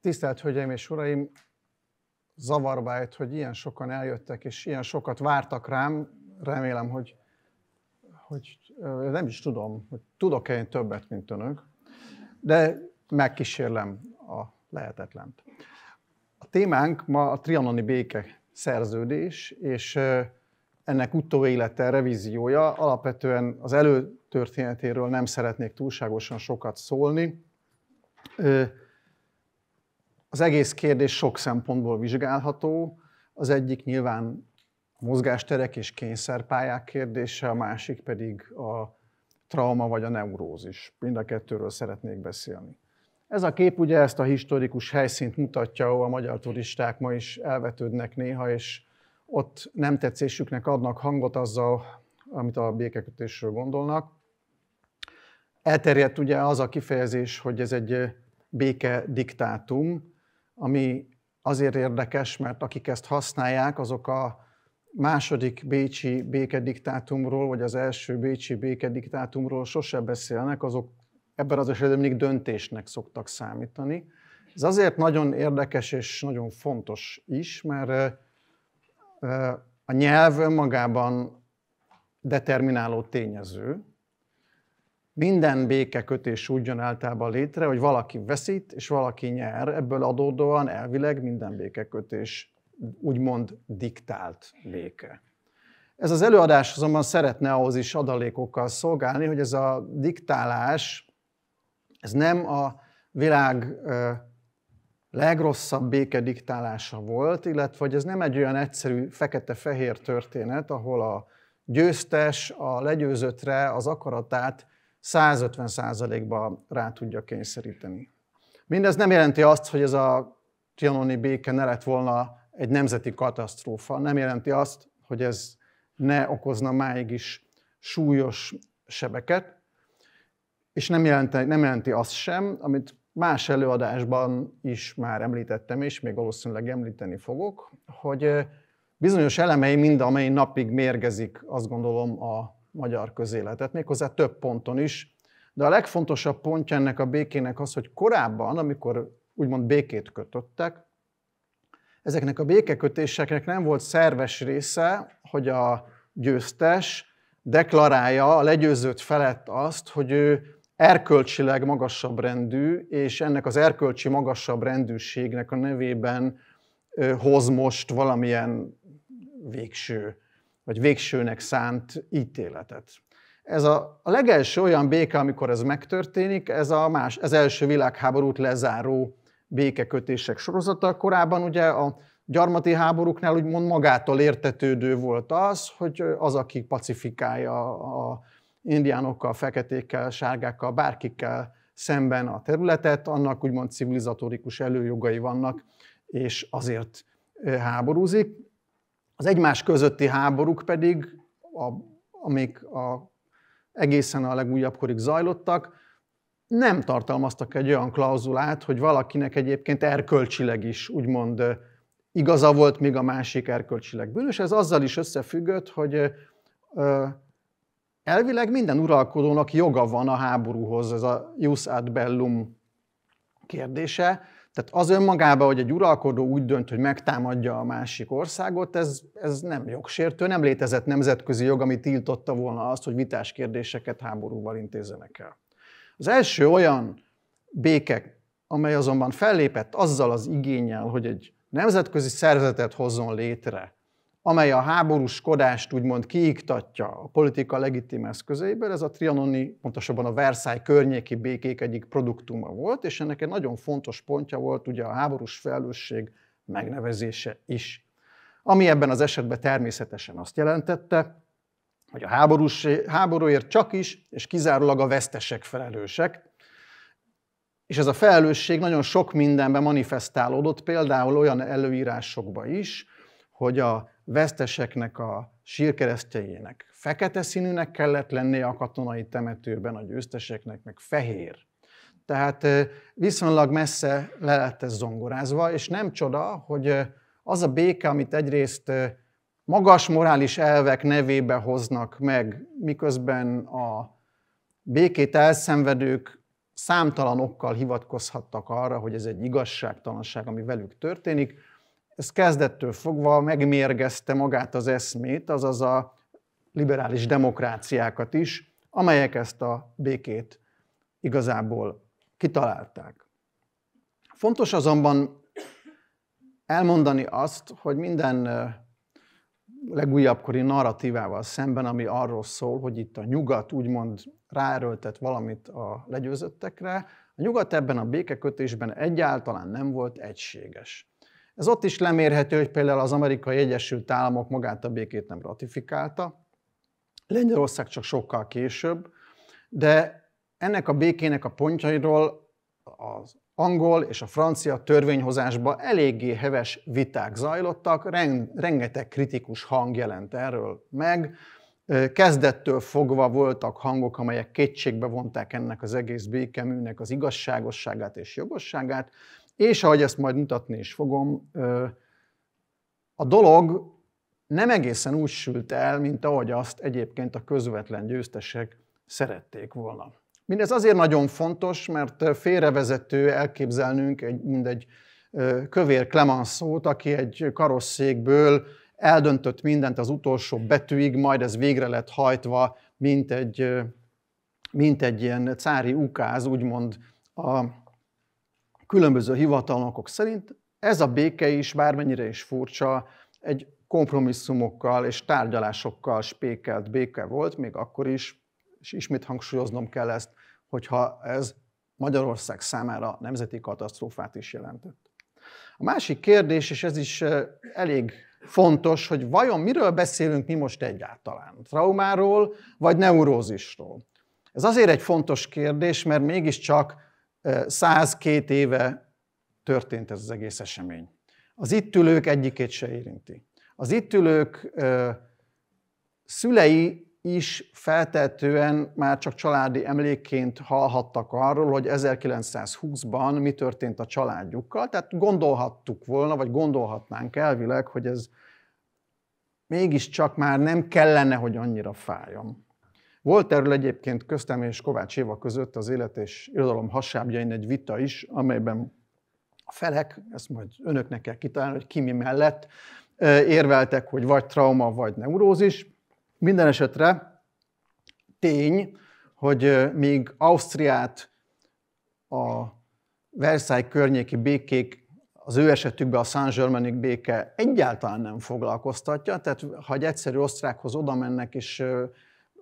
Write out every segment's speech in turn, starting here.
Tisztelt Hölgyeim és Uraim, zavarba ejt, hogy ilyen sokan eljöttek, és ilyen sokat vártak rám. Remélem, hogy, hogy nem is tudom, hogy tudok-e én többet, mint önök, de megkísérlem a lehetetlent. A témánk ma a trianoni béke szerződés, és ennek utóélete, revíziója. Alapvetően az előtörténetéről nem szeretnék túlságosan sokat szólni az egész kérdés sok szempontból vizsgálható. Az egyik nyilván mozgásterek és kényszerpályák kérdése, a másik pedig a trauma vagy a neurózis. Mind a kettőről szeretnék beszélni. Ez a kép ugye ezt a historikus helyszínt mutatja, ahol a magyar turisták ma is elvetődnek néha, és ott nem tetszésüknek adnak hangot azzal, amit a békekötésről gondolnak. Elterjedt ugye az a kifejezés, hogy ez egy béke diktátum, ami azért érdekes, mert akik ezt használják, azok a második bécsi békediktátumról, vagy az első bécsi békediktátumról sose beszélnek, azok ebben az esetben mindig döntésnek szoktak számítani. Ez azért nagyon érdekes és nagyon fontos is, mert a nyelv önmagában determináló tényező, minden békekötés úgy jön általában létre, hogy valaki veszít, és valaki nyer. Ebből adódóan elvileg minden békekötés úgymond diktált béke. Ez az előadás azonban szeretne ahhoz is adalékokkal szolgálni, hogy ez a diktálás, ez nem a világ legrosszabb béke diktálása volt, illetve hogy ez nem egy olyan egyszerű fekete-fehér történet, ahol a győztes a legyőzöttre az akaratát 150%-ba rá tudja kényszeríteni. Mindez nem jelenti azt, hogy ez a trianoni béke ne lett volna egy nemzeti katasztrófa, nem jelenti azt, hogy ez ne okozna máig is súlyos sebeket, és nem jelenti, nem jelenti azt sem, amit más előadásban is már említettem, és még valószínűleg említeni fogok, hogy bizonyos elemei mind a mai napig mérgezik, azt gondolom, a magyar közéletet, méghozzá több ponton is. De a legfontosabb pontja ennek a békének az, hogy korábban, amikor úgymond békét kötöttek, ezeknek a békekötéseknek nem volt szerves része, hogy a győztes deklarálja a legyőzött felett azt, hogy ő erkölcsileg magasabb rendű, és ennek az erkölcsi magasabb rendűségnek a nevében hoz most valamilyen végső vagy végsőnek szánt ítéletet. Ez a, a legelső olyan béke, amikor ez megtörténik, ez a más, ez első világháborút lezáró békekötések sorozata. Korábban ugye a gyarmati háborúknál úgymond magától értetődő volt az, hogy az, aki pacifikálja a indiánokkal, feketékkel, sárgákkal, bárkikkel szemben a területet, annak úgymond civilizatórikus előjogai vannak, és azért eh, háborúzik. Az egymás közötti háborúk pedig, a, amik a, egészen a legújabb korig zajlottak, nem tartalmaztak egy olyan klauzulát, hogy valakinek egyébként erkölcsileg is úgymond igaza volt, még a másik erkölcsileg bűnös. Ez azzal is összefüggött, hogy elvileg minden uralkodónak joga van a háborúhoz, ez a jus ad bellum kérdése, tehát az önmagában, hogy egy uralkodó úgy dönt, hogy megtámadja a másik országot, ez, ez nem jogsértő, nem létezett nemzetközi jog, ami tiltotta volna azt, hogy vitás kérdéseket háborúval intézzenek el. Az első olyan béke, amely azonban fellépett azzal az igényel, hogy egy nemzetközi szervezetet hozzon létre, amely a háborúskodást úgymond kiiktatja a politika legitim eszközeiből, ez a trianoni, pontosabban a Versailles környéki békék egyik produktuma volt, és ennek egy nagyon fontos pontja volt ugye a háborús felelősség megnevezése is. Ami ebben az esetben természetesen azt jelentette, hogy a háborús, háborúért csak is és kizárólag a vesztesek felelősek, és ez a felelősség nagyon sok mindenben manifestálódott, például olyan előírásokba is, hogy a veszteseknek a sírkeresztjeinek fekete színűnek kellett lennie a katonai temetőben, a győzteseknek meg fehér. Tehát viszonylag messze le lett ez zongorázva, és nem csoda, hogy az a béke, amit egyrészt magas morális elvek nevébe hoznak meg, miközben a békét elszenvedők számtalan okkal hivatkozhattak arra, hogy ez egy igazságtalanság, ami velük történik, ez kezdettől fogva megmérgezte magát az eszmét, azaz a liberális demokráciákat is, amelyek ezt a békét igazából kitalálták. Fontos azonban elmondani azt, hogy minden legújabbkori narratívával szemben, ami arról szól, hogy itt a nyugat úgymond ráerőltet valamit a legyőzöttekre, a nyugat ebben a békekötésben egyáltalán nem volt egységes. Ez ott is lemérhető, hogy például az amerikai Egyesült Államok magát a békét nem ratifikálta, Lengyelország csak sokkal később, de ennek a békének a pontjairól az angol és a francia törvényhozásba eléggé heves viták zajlottak, rengeteg kritikus hang jelent erről meg. Kezdettől fogva voltak hangok, amelyek kétségbe vonták ennek az egész békeműnek az igazságosságát és jogosságát, és ahogy ezt majd mutatni is fogom, a dolog nem egészen úgy sült el, mint ahogy azt egyébként a közvetlen győztesek szerették volna. Mindez azért nagyon fontos, mert félrevezető elképzelnünk egy, mindegy kövér Clemenceau-t, aki egy karosszékből eldöntött mindent az utolsó betűig, majd ez végre lett hajtva, mint egy, mint egy ilyen cári ukáz, úgymond a, különböző hivatalnokok szerint ez a béke is, bármennyire is furcsa, egy kompromisszumokkal és tárgyalásokkal spékelt béke volt, még akkor is, és ismét hangsúlyoznom kell ezt, hogyha ez Magyarország számára nemzeti katasztrófát is jelentett. A másik kérdés, és ez is eh, elég fontos, hogy vajon miről beszélünk mi most egyáltalán? Traumáról vagy neurózisról? Ez azért egy fontos kérdés, mert mégiscsak 102 éve történt ez az egész esemény. Az itt ülők egyikét se érinti. Az itt ülők szülei is feltehetően már csak családi emlékként hallhattak arról, hogy 1920-ban mi történt a családjukkal, tehát gondolhattuk volna, vagy gondolhatnánk elvileg, hogy ez mégiscsak már nem kellene, hogy annyira fájjon. Volt erről egyébként köztem és Kovács Éva között az élet és irodalom hasábjain egy vita is, amelyben a felek, ezt majd önöknek kell kitalálni, hogy ki mi mellett érveltek, hogy vagy trauma, vagy neurózis. Minden esetre tény, hogy még Ausztriát a Versailles környéki békék az ő esetükben a saint germain béke egyáltalán nem foglalkoztatja, tehát ha egy egyszerű osztrákhoz oda mennek és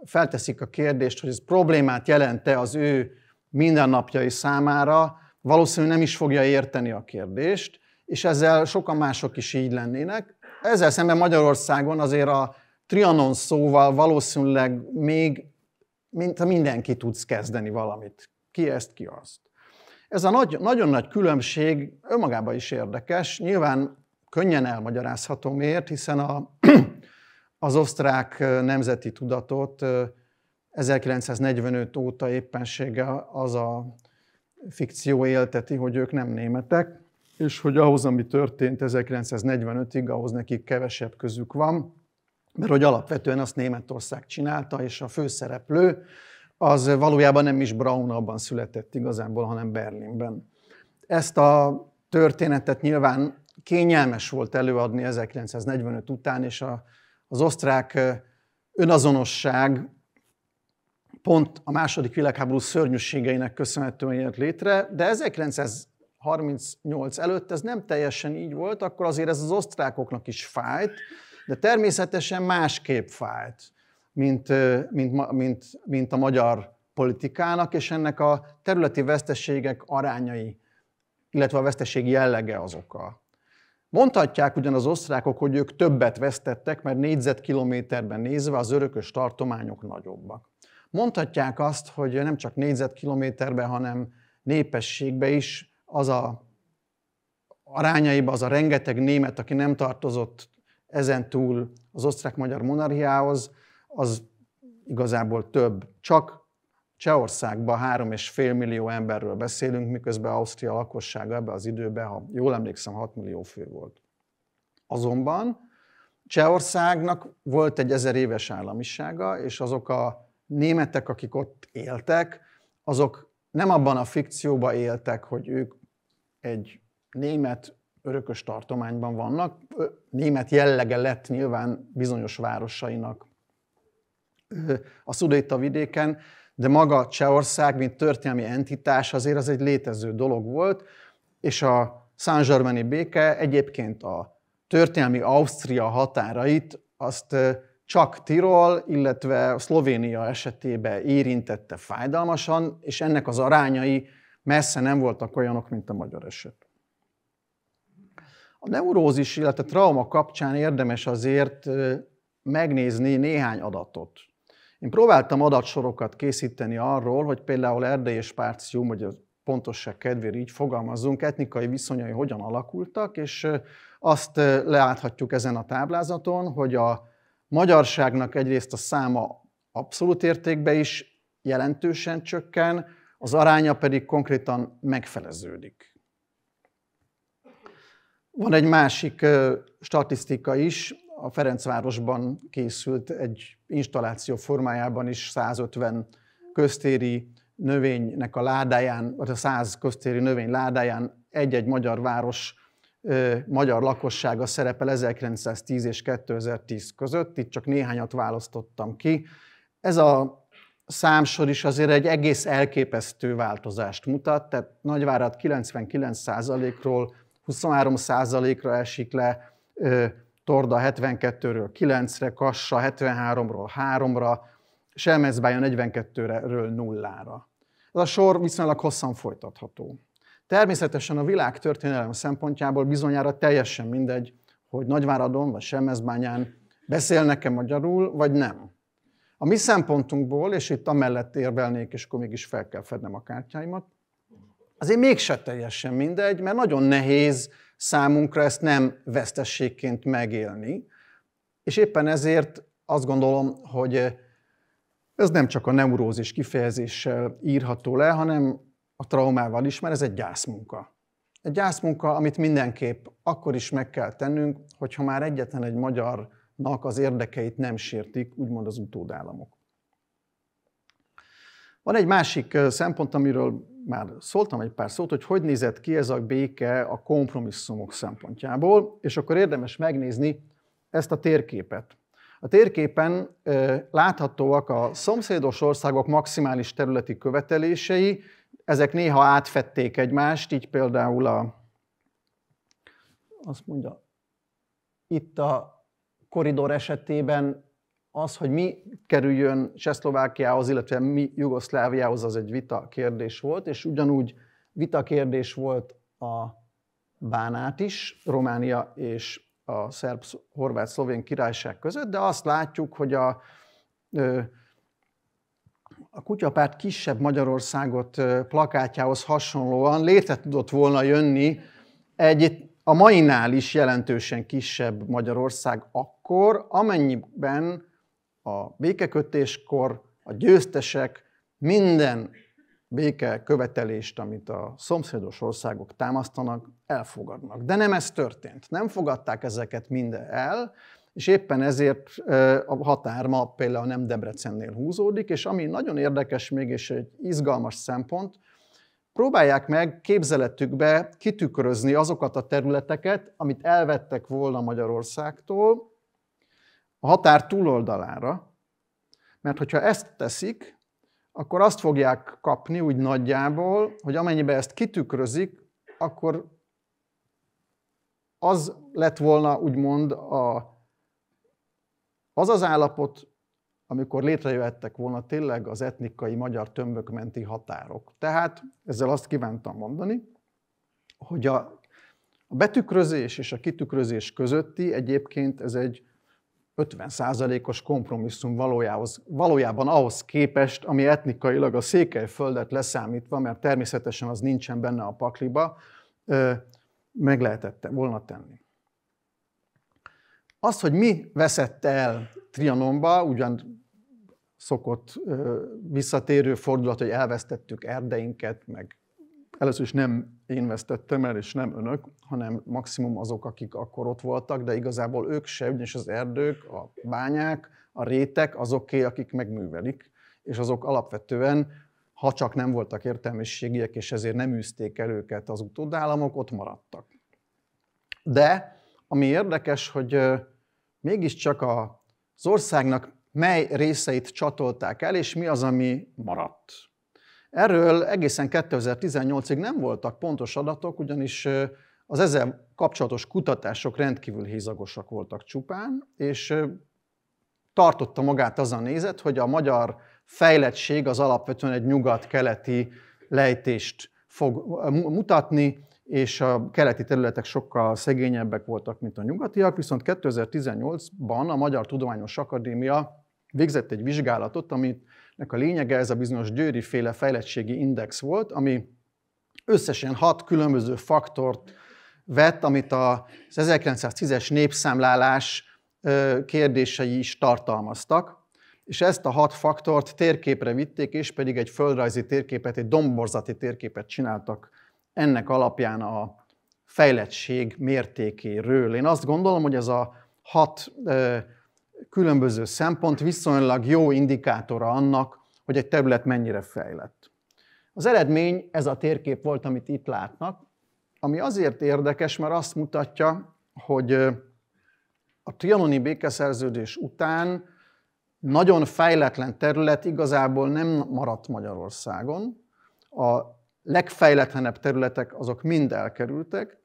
felteszik a kérdést, hogy ez problémát jelente az ő mindennapjai számára, valószínűleg nem is fogja érteni a kérdést, és ezzel sokan mások is így lennének. Ezzel szemben Magyarországon azért a Trianon szóval valószínűleg még mint mindenki tudsz kezdeni valamit. Ki ezt, ki azt. Ez a nagy, nagyon nagy különbség önmagában is érdekes. Nyilván könnyen elmagyarázható miért, hiszen a az osztrák nemzeti tudatot 1945 óta éppenséggel az a fikció élteti, hogy ők nem németek, és hogy ahhoz, ami történt 1945-ig, ahhoz nekik kevesebb közük van, mert hogy alapvetően azt Németország csinálta, és a főszereplő az valójában nem is Braunauban született igazából, hanem Berlinben. Ezt a történetet nyilván kényelmes volt előadni 1945 után, és a az osztrák önazonosság pont a második világháború szörnyűségeinek köszönhetően jött létre, de 1938 előtt ez nem teljesen így volt, akkor azért ez az osztrákoknak is fájt, de természetesen másképp fájt, mint, mint, mint, mint a magyar politikának, és ennek a területi veszteségek arányai, illetve a veszteség jellege az oka. Mondhatják ugyan az osztrákok, hogy ők többet vesztettek, mert négyzetkilométerben nézve az örökös tartományok nagyobbak. Mondhatják azt, hogy nem csak négyzetkilométerben, hanem népességbe is az a arányaiba az a rengeteg német, aki nem tartozott ezen túl az osztrák-magyar monarchiához, az igazából több. Csak Csehországban három és fél millió emberről beszélünk, miközben Ausztria lakossága ebbe az időben, ha jól emlékszem, 6 millió fő volt. Azonban Csehországnak volt egy ezer éves államisága, és azok a németek, akik ott éltek, azok nem abban a fikcióban éltek, hogy ők egy német örökös tartományban vannak. Német jellege lett nyilván bizonyos városainak a Szudéta vidéken, de maga Csehország, mint történelmi entitás azért az egy létező dolog volt, és a Saint-Germaini béke egyébként a történelmi Ausztria határait azt csak Tirol, illetve Szlovénia esetében érintette fájdalmasan, és ennek az arányai messze nem voltak olyanok, mint a magyar eset. A neurózis, illetve trauma kapcsán érdemes azért megnézni néhány adatot. Én próbáltam adatsorokat készíteni arról, hogy például Erdély és Párcium, hogy a pontosság kedvéért így fogalmazzunk, etnikai viszonyai hogyan alakultak, és azt leáthatjuk ezen a táblázaton, hogy a magyarságnak egyrészt a száma abszolút értékben is jelentősen csökken, az aránya pedig konkrétan megfeleződik. Van egy másik statisztika is, a Ferencvárosban készült egy installáció formájában is 150 köztéri növénynek a ládáján, vagy a 100 köztéri növény ládáján egy-egy magyar város magyar lakossága szerepel 1910 és 2010 között, itt csak néhányat választottam ki. Ez a számsor is azért egy egész elképesztő változást mutat, tehát Nagyvárad 99%-ról 23%-ra esik le, Torda 72-ről 9-re, Kassa 73-ról 3-ra, és Elmezbája 42-ről 0-ra. Ez a sor viszonylag hosszan folytatható. Természetesen a világ történelem szempontjából bizonyára teljesen mindegy, hogy Nagyváradon vagy Semmezbányán beszélnek-e magyarul, vagy nem. A mi szempontunkból, és itt amellett érvelnék, és akkor mégis fel kell fednem a kártyáimat, azért mégse teljesen mindegy, mert nagyon nehéz számunkra ezt nem vesztességként megélni. És éppen ezért azt gondolom, hogy ez nem csak a neurózis kifejezéssel írható le, hanem a traumával is, mert ez egy gyászmunka. Egy gyászmunka, amit mindenképp akkor is meg kell tennünk, hogyha már egyetlen egy magyarnak az érdekeit nem sértik, úgymond az utódállamok. Van egy másik szempont, amiről már szóltam egy pár szót, hogy hogy nézett ki ez a béke a kompromisszumok szempontjából, és akkor érdemes megnézni ezt a térképet. A térképen láthatóak a szomszédos országok maximális területi követelései, ezek néha átfették egymást, így például a, azt mondja, itt a koridor esetében az, hogy mi kerüljön Csehszlovákiához, illetve mi Jugoszláviához, az egy vita kérdés volt, és ugyanúgy vita kérdés volt a Bánát is, Románia és a szerb-horvát-szlovén királyság között, de azt látjuk, hogy a, a kutyapárt kisebb Magyarországot plakátjához hasonlóan létre tudott volna jönni egy a mainál is jelentősen kisebb Magyarország akkor, amennyiben a békekötéskor a győztesek minden béke követelést, amit a szomszédos országok támasztanak, elfogadnak. De nem ez történt. Nem fogadták ezeket mind el, és éppen ezért a határ ma például nem Debrecennél húzódik, és ami nagyon érdekes még, és egy izgalmas szempont, próbálják meg képzeletükbe kitükrözni azokat a területeket, amit elvettek volna Magyarországtól, a határ túloldalára, mert hogyha ezt teszik, akkor azt fogják kapni úgy nagyjából, hogy amennyiben ezt kitükrözik, akkor az lett volna úgymond a, az az állapot, amikor létrejöhettek volna tényleg az etnikai magyar tömbök menti határok. Tehát ezzel azt kívántam mondani, hogy a, a betükrözés és a kitükrözés közötti egyébként ez egy 50%-os kompromisszum valójához, valójában ahhoz képest, ami etnikailag a székelyföldet leszámítva, mert természetesen az nincsen benne a pakliba, meg lehetett volna tenni. Az, hogy mi veszett el Trianonba, ugyan szokott visszatérő fordulat, hogy elvesztettük erdeinket, meg először is nem én vesztettem el, és nem önök, hanem maximum azok, akik akkor ott voltak, de igazából ők se, ugyanis az erdők, a bányák, a rétek azoké, akik megművelik, és azok alapvetően, ha csak nem voltak értelmiségiek, és ezért nem űzték el őket az utódállamok, ott maradtak. De ami érdekes, hogy mégiscsak az országnak mely részeit csatolták el, és mi az, ami maradt. Erről egészen 2018-ig nem voltak pontos adatok, ugyanis az ezzel kapcsolatos kutatások rendkívül hézagosak voltak csupán, és tartotta magát az a nézet, hogy a magyar fejlettség az alapvetően egy nyugat-keleti lejtést fog mutatni, és a keleti területek sokkal szegényebbek voltak, mint a nyugatiak, viszont 2018-ban a Magyar Tudományos Akadémia végzett egy vizsgálatot, amit a lényege ez a bizonyos Győri féle fejlettségi index volt, ami összesen hat különböző faktort vett, amit az 1910-es népszámlálás kérdései is tartalmaztak, és ezt a hat faktort térképre vitték, és pedig egy földrajzi térképet, egy domborzati térképet csináltak ennek alapján a fejlettség mértékéről. Én azt gondolom, hogy ez a hat különböző szempont viszonylag jó indikátora annak, hogy egy terület mennyire fejlett. Az eredmény ez a térkép volt, amit itt látnak, ami azért érdekes, mert azt mutatja, hogy a trianoni békeszerződés után nagyon fejletlen terület igazából nem maradt Magyarországon. A legfejletlenebb területek azok mind elkerültek,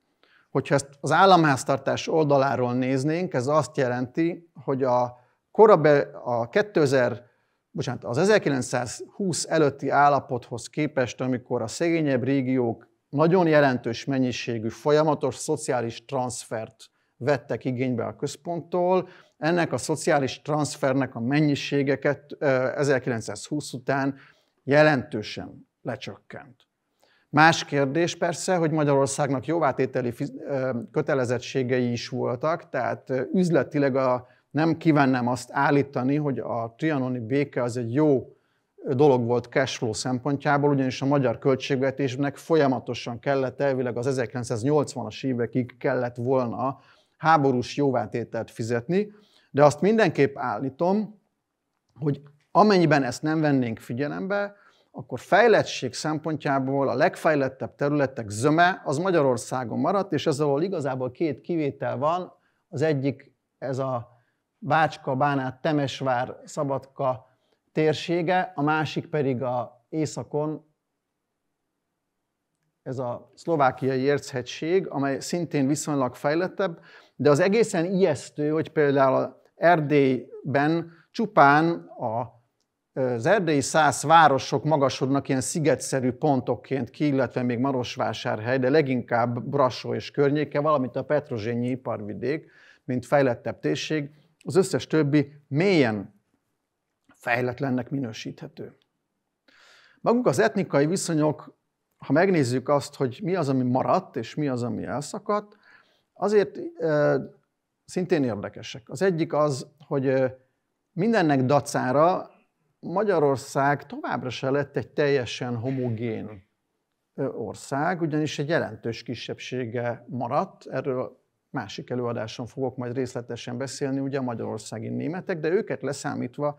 Hogyha ezt az államháztartás oldaláról néznénk, ez azt jelenti, hogy a, korabe, a 2000 bocsánat, az 1920 előtti állapothoz képest, amikor a szegényebb régiók nagyon jelentős mennyiségű folyamatos szociális transfert vettek igénybe a központtól, ennek a szociális transfernek a mennyiségeket 1920 után jelentősen lecsökkent. Más kérdés persze, hogy Magyarországnak jóvátételi kötelezettségei is voltak, tehát üzletileg a, nem kívánnám azt állítani, hogy a trianoni béke az egy jó dolog volt cashflow szempontjából, ugyanis a magyar költségvetésnek folyamatosan kellett elvileg az 1980-as évekig kellett volna háborús jóvátételt fizetni, de azt mindenképp állítom, hogy amennyiben ezt nem vennénk figyelembe, akkor fejlettség szempontjából a legfejlettebb területek zöme az Magyarországon maradt, és ez alól igazából két kivétel van. Az egyik ez a Bácska, Bánát, Temesvár, Szabadka térsége, a másik pedig a északon ez a szlovákiai érchegység, amely szintén viszonylag fejlettebb, de az egészen ijesztő, hogy például Erdélyben csupán a az erdélyi száz városok magasodnak ilyen szigetszerű pontokként ki, illetve még Marosvásárhely, de leginkább Brassó és környéke, valamint a Petrozsényi iparvidék, mint fejlettebb térség, az összes többi mélyen fejletlennek minősíthető. Maguk az etnikai viszonyok, ha megnézzük azt, hogy mi az, ami maradt, és mi az, ami elszakadt, azért e, szintén érdekesek. Az egyik az, hogy mindennek dacára Magyarország továbbra se lett egy teljesen homogén ország, ugyanis egy jelentős kisebbsége maradt, erről másik előadáson fogok majd részletesen beszélni, ugye a magyarországi németek, de őket leszámítva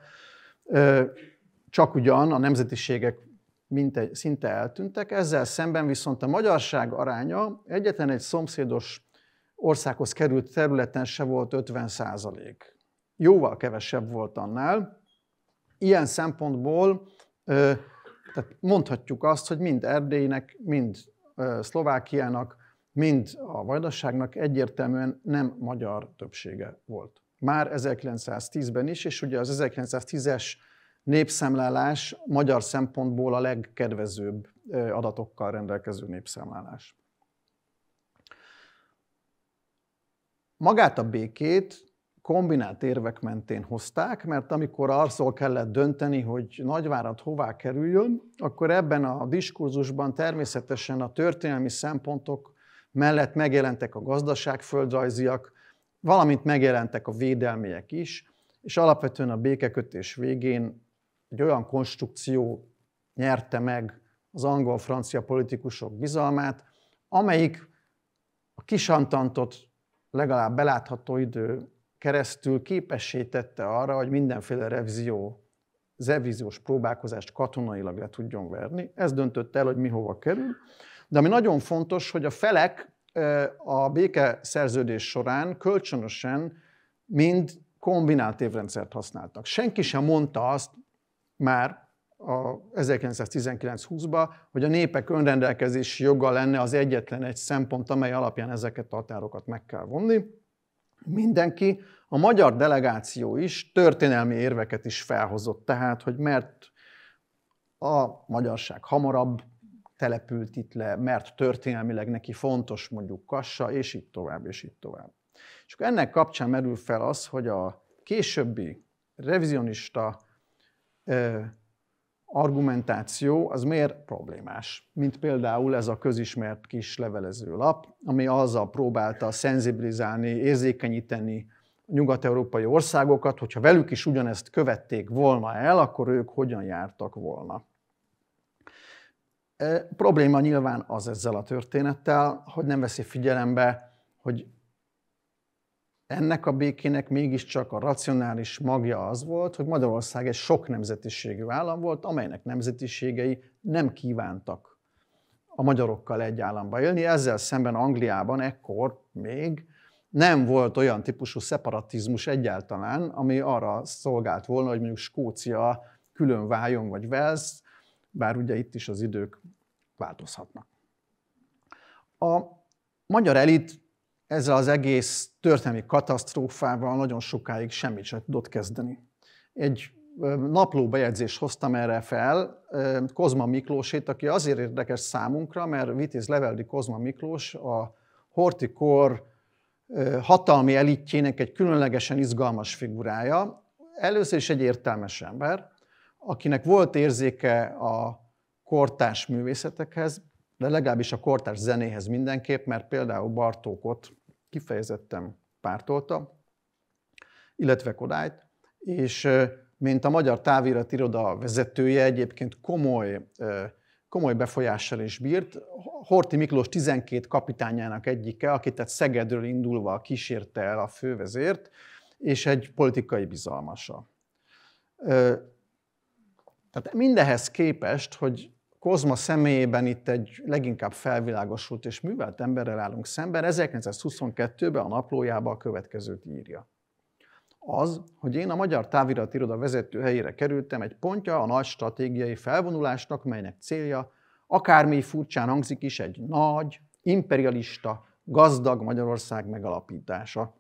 csak ugyan a nemzetiségek egy, szinte eltűntek, ezzel szemben viszont a magyarság aránya egyetlen egy szomszédos országhoz került területen se volt 50 százalék. Jóval kevesebb volt annál, ilyen szempontból tehát mondhatjuk azt, hogy mind Erdélynek, mind Szlovákiának, mind a vajdaságnak egyértelműen nem magyar többsége volt. Már 1910-ben is, és ugye az 1910-es népszámlálás magyar szempontból a legkedvezőbb adatokkal rendelkező népszámlálás. Magát a békét kombinált érvek mentén hozták, mert amikor arról kellett dönteni, hogy nagyvárad hová kerüljön, akkor ebben a diskurzusban természetesen a történelmi szempontok mellett megjelentek a gazdaságföldrajziak, valamint megjelentek a védelmiek is, és alapvetően a békekötés végén egy olyan konstrukció nyerte meg az angol-francia politikusok bizalmát, amelyik a kisantantot legalább belátható idő keresztül képessé tette arra, hogy mindenféle revízió, revíziós próbálkozást katonailag le tudjon verni. Ez döntött el, hogy mi hova kerül. De ami nagyon fontos, hogy a felek a béke szerződés során kölcsönösen mind kombinált évrendszert használtak. Senki sem mondta azt már a 1919-20-ban, hogy a népek önrendelkezési joga lenne az egyetlen egy szempont, amely alapján ezeket a határokat meg kell vonni mindenki, a magyar delegáció is történelmi érveket is felhozott, tehát, hogy mert a magyarság hamarabb települt itt le, mert történelmileg neki fontos mondjuk Kassa, és így tovább, és így tovább. És akkor ennek kapcsán merül fel az, hogy a későbbi revizionista argumentáció az miért problémás. Mint például ez a közismert kis levelező lap, ami azzal próbálta szenzibilizálni, érzékenyíteni a nyugat-európai országokat, hogyha velük is ugyanezt követték volna el, akkor ők hogyan jártak volna. E, probléma nyilván az ezzel a történettel, hogy nem veszi figyelembe, hogy ennek a békének mégiscsak a racionális magja az volt, hogy Magyarország egy sok nemzetiségű állam volt, amelynek nemzetiségei nem kívántak a magyarokkal egy államba élni. Ezzel szemben Angliában ekkor még nem volt olyan típusú szeparatizmus egyáltalán, ami arra szolgált volna, hogy mondjuk Skócia külön váljon, vagy Wales, bár ugye itt is az idők változhatnak. A magyar elit ezzel az egész történelmi katasztrófával nagyon sokáig semmit sem tudott kezdeni. Egy napló bejegyzést hoztam erre fel, Kozma Miklósét, aki azért érdekes számunkra, mert Vitéz Leveldi Kozma Miklós a hortikor hatalmi elitjének egy különlegesen izgalmas figurája. Először is egy értelmes ember, akinek volt érzéke a kortás művészetekhez, de legalábbis a kortárs zenéhez mindenképp, mert például Bartókot kifejezetten pártolta, illetve Kodályt, és mint a Magyar Távirat Iroda vezetője egyébként komoly, komoly befolyással is bírt. Horti Miklós 12 kapitányának egyike, akit tehát Szegedről indulva kísérte el a fővezért, és egy politikai bizalmasa. Tehát mindehhez képest, hogy Kozma személyében itt egy leginkább felvilágosult és művelt emberrel állunk szemben, 1922-ben a naplójába a következőt írja. Az, hogy én a Magyar Iroda vezető helyére kerültem, egy pontja a nagy stratégiai felvonulásnak, melynek célja, akármi furcsán hangzik is, egy nagy, imperialista, gazdag Magyarország megalapítása.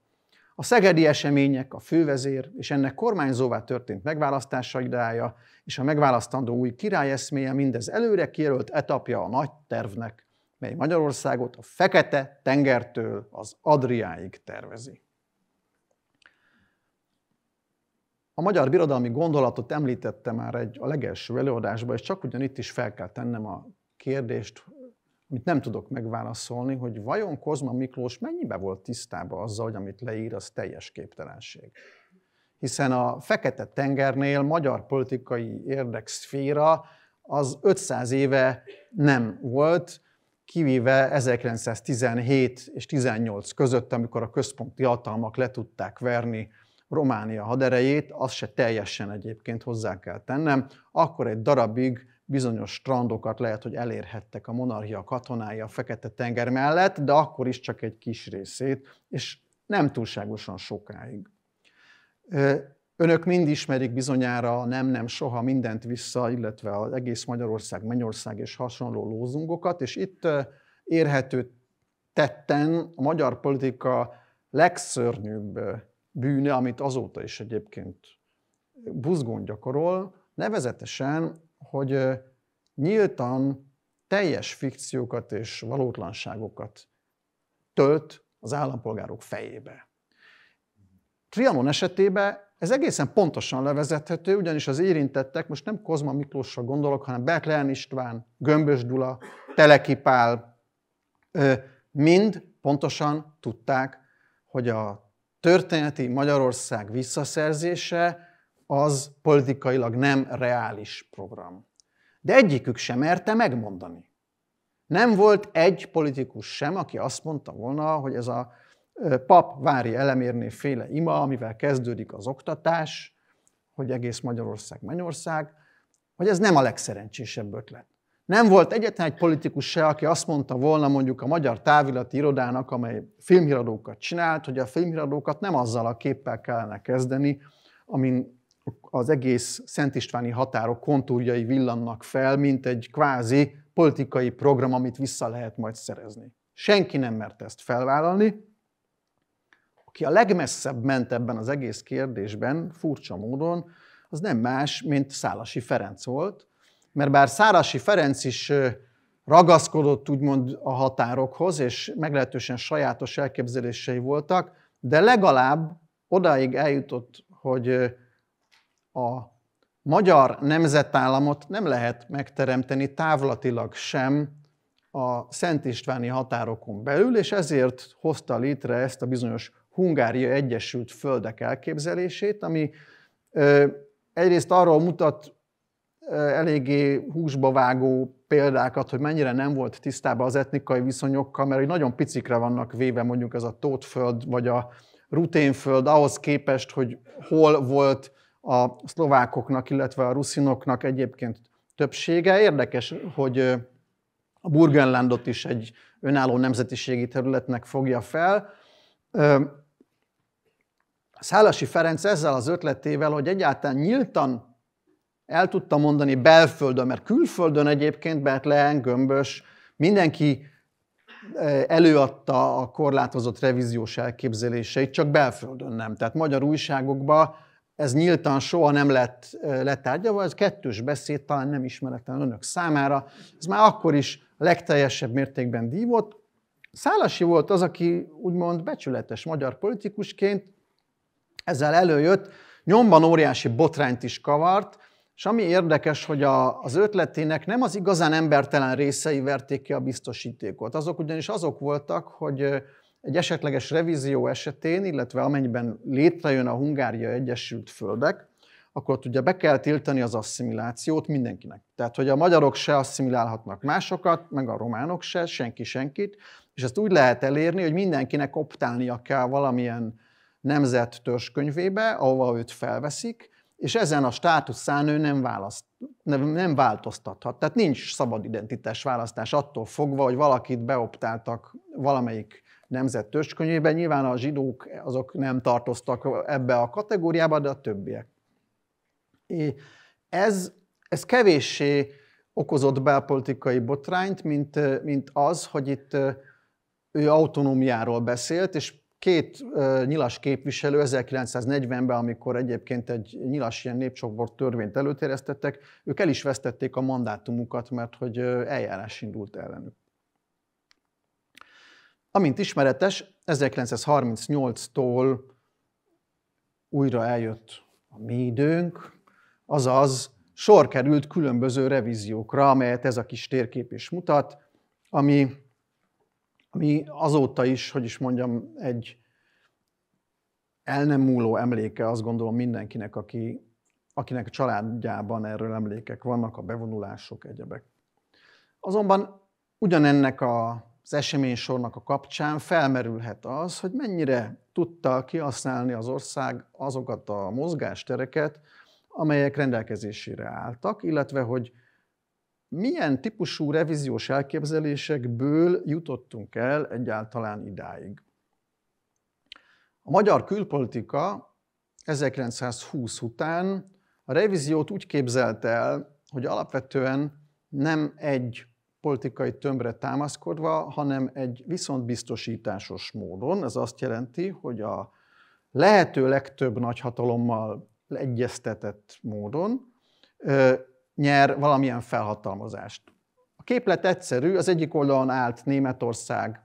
A szegedi események, a fővezér és ennek kormányzóvá történt megválasztása ideája és a megválasztandó új király eszméje mindez előre kijelölt etapja a nagy tervnek, mely Magyarországot a Fekete tengertől az Adriáig tervezi. A magyar birodalmi gondolatot említette már egy a legelső előadásban, és csak ugyan itt is fel kell tennem a kérdést, amit nem tudok megválaszolni, hogy vajon Kozma Miklós mennyibe volt tisztában azzal, hogy amit leír, az teljes képtelenség. Hiszen a Fekete-tengernél magyar politikai érdekszféra az 500 éve nem volt, kivéve 1917 és 18 között, amikor a központi hatalmak le tudták verni Románia haderejét, az se teljesen egyébként hozzá kell tennem, akkor egy darabig bizonyos strandokat lehet, hogy elérhettek a monarchia katonái a Fekete-tenger mellett, de akkor is csak egy kis részét, és nem túlságosan sokáig. Önök mind ismerik bizonyára nem, nem, soha mindent vissza, illetve az egész Magyarország, Mennyország és hasonló lózungokat, és itt érhető tetten a magyar politika legszörnyűbb bűne, amit azóta is egyébként buzgón gyakorol, nevezetesen hogy nyíltan teljes fikciókat és valótlanságokat tölt az állampolgárok fejébe. Trianon esetében ez egészen pontosan levezethető, ugyanis az érintettek, most nem Kozma Miklósra gondolok, hanem Betlen István, Gömbös Dula, Teleki Pál, mind pontosan tudták, hogy a történeti Magyarország visszaszerzése az politikailag nem reális program. De egyikük sem merte megmondani. Nem volt egy politikus sem, aki azt mondta volna, hogy ez a pap Vári Elemérné féle ima, amivel kezdődik az oktatás, hogy egész Magyarország Mennyország, hogy ez nem a legszerencsésebb ötlet. Nem volt egyetlen egy politikus se, aki azt mondta volna mondjuk a Magyar távilati Irodának, amely filmhíradókat csinált, hogy a filmhíradókat nem azzal a képpel kellene kezdeni, amin az egész Szent Istváni határok kontúrjai villannak fel, mint egy kvázi politikai program, amit vissza lehet majd szerezni. Senki nem mert ezt felvállalni. Aki a legmesszebb ment ebben az egész kérdésben, furcsa módon, az nem más, mint Szálasi Ferenc volt, mert bár Szálasi Ferenc is ragaszkodott úgymond a határokhoz, és meglehetősen sajátos elképzelései voltak, de legalább odáig eljutott, hogy a magyar nemzetállamot nem lehet megteremteni távlatilag sem a Szent Istváni határokon belül, és ezért hozta létre ezt a bizonyos Hungária Egyesült Földek elképzelését, ami egyrészt arról mutat eléggé húsba vágó példákat, hogy mennyire nem volt tisztában az etnikai viszonyokkal, mert nagyon picikre vannak véve mondjuk ez a Tótföld vagy a Ruténföld ahhoz képest, hogy hol volt a szlovákoknak, illetve a ruszinoknak egyébként többsége. Érdekes, hogy a Burgenlandot is egy önálló nemzetiségi területnek fogja fel. Szálasi Ferenc ezzel az ötletével, hogy egyáltalán nyíltan el tudta mondani belföldön, mert külföldön egyébként Betlehem, Gömbös, mindenki előadta a korlátozott revíziós elképzeléseit, csak belföldön nem. Tehát magyar újságokban ez nyíltan soha nem lett letárgyalva, ez kettős beszéd talán nem ismeretlen önök számára. Ez már akkor is a legteljesebb mértékben dívott. Szálasi volt az, aki úgymond becsületes magyar politikusként ezzel előjött, nyomban óriási botrányt is kavart, és ami érdekes, hogy a, az ötletének nem az igazán embertelen részei verték ki a biztosítékot. Azok ugyanis azok voltak, hogy egy esetleges revízió esetén, illetve amennyiben létrejön a Hungária Egyesült Földek, akkor ugye be kell tiltani az asszimilációt mindenkinek. Tehát, hogy a magyarok se asszimilálhatnak másokat, meg a románok se, senki senkit, és ezt úgy lehet elérni, hogy mindenkinek optálnia kell valamilyen nemzet törzskönyvébe, ahova őt felveszik, és ezen a státuszán ő nem, választ, nem, nem változtathat. Tehát nincs szabad identitás választás attól fogva, hogy valakit beoptáltak valamelyik nemzet törzskönyvében. Nyilván a zsidók azok nem tartoztak ebbe a kategóriába, de a többiek. Ez, ez kevéssé okozott belpolitikai botrányt, mint, mint az, hogy itt ő autonómiáról beszélt, és két nyilas képviselő 1940-ben, amikor egyébként egy nyilas ilyen népcsoport törvényt előterjesztettek, ők el is vesztették a mandátumukat, mert hogy eljárás indult ellenük. Amint ismeretes, 1938-tól újra eljött a mi időnk, azaz sor került különböző revíziókra, amelyet ez a kis térkép is mutat, ami, ami azóta is, hogy is mondjam, egy el nem múló emléke, azt gondolom mindenkinek, aki, akinek a családjában erről emlékek vannak, a bevonulások, egyebek. Azonban ugyanennek a az eseménysornak a kapcsán felmerülhet az, hogy mennyire tudta kihasználni az ország azokat a mozgástereket, amelyek rendelkezésére álltak, illetve hogy milyen típusú revíziós elképzelésekből jutottunk el egyáltalán idáig. A magyar külpolitika 1920 után a revíziót úgy képzelte el, hogy alapvetően nem egy politikai tömbre támaszkodva, hanem egy viszontbiztosításos módon. Ez azt jelenti, hogy a lehető legtöbb nagyhatalommal egyeztetett módon nyer valamilyen felhatalmazást. A képlet egyszerű, az egyik oldalon állt Németország,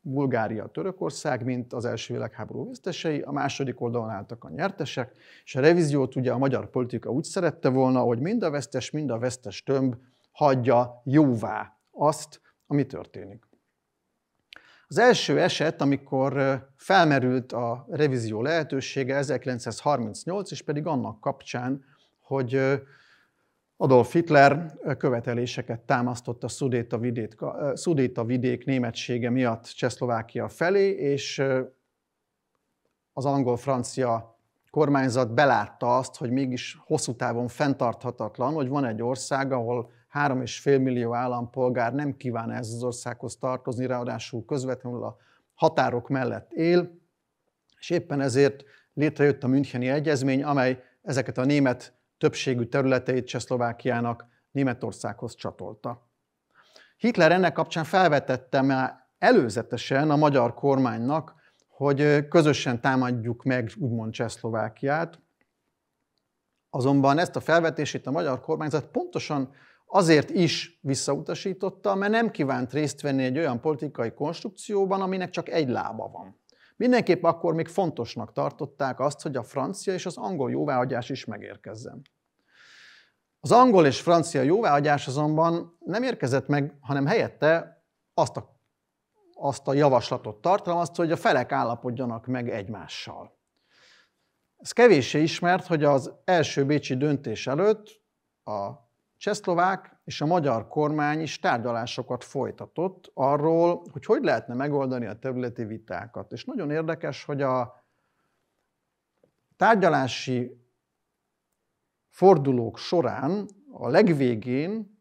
Bulgária, Törökország, mint az első világháború vesztesei, a második oldalon álltak a nyertesek, és a revíziót ugye a magyar politika úgy szerette volna, hogy mind a vesztes, mind a vesztes tömb hagyja jóvá azt, ami történik. Az első eset, amikor felmerült a revízió lehetősége 1938, és pedig annak kapcsán, hogy Adolf Hitler követeléseket támasztott a Szudéta vidék, Szudéta vidék németsége miatt Csehszlovákia felé, és az angol-francia kormányzat belátta azt, hogy mégis hosszú távon fenntarthatatlan, hogy van egy ország, ahol 3,5 millió állampolgár nem kíván ez az országhoz tartozni, ráadásul közvetlenül a határok mellett él, és éppen ezért létrejött a Müncheni Egyezmény, amely ezeket a német többségű területeit Csehszlovákiának Németországhoz csatolta. Hitler ennek kapcsán felvetette már előzetesen a magyar kormánynak, hogy közösen támadjuk meg úgymond Csehszlovákiát. Azonban ezt a felvetését a magyar kormányzat pontosan azért is visszautasította, mert nem kívánt részt venni egy olyan politikai konstrukcióban, aminek csak egy lába van. Mindenképp akkor még fontosnak tartották azt, hogy a francia és az angol jóváhagyás is megérkezzen. Az angol és francia jóváhagyás azonban nem érkezett meg, hanem helyette azt a, azt a javaslatot tartalmazta, hogy a felek állapodjanak meg egymással. Ez kevéssé ismert, hogy az első bécsi döntés előtt a csehszlovák és a magyar kormány is tárgyalásokat folytatott arról, hogy hogy lehetne megoldani a területi vitákat. És nagyon érdekes, hogy a tárgyalási fordulók során a legvégén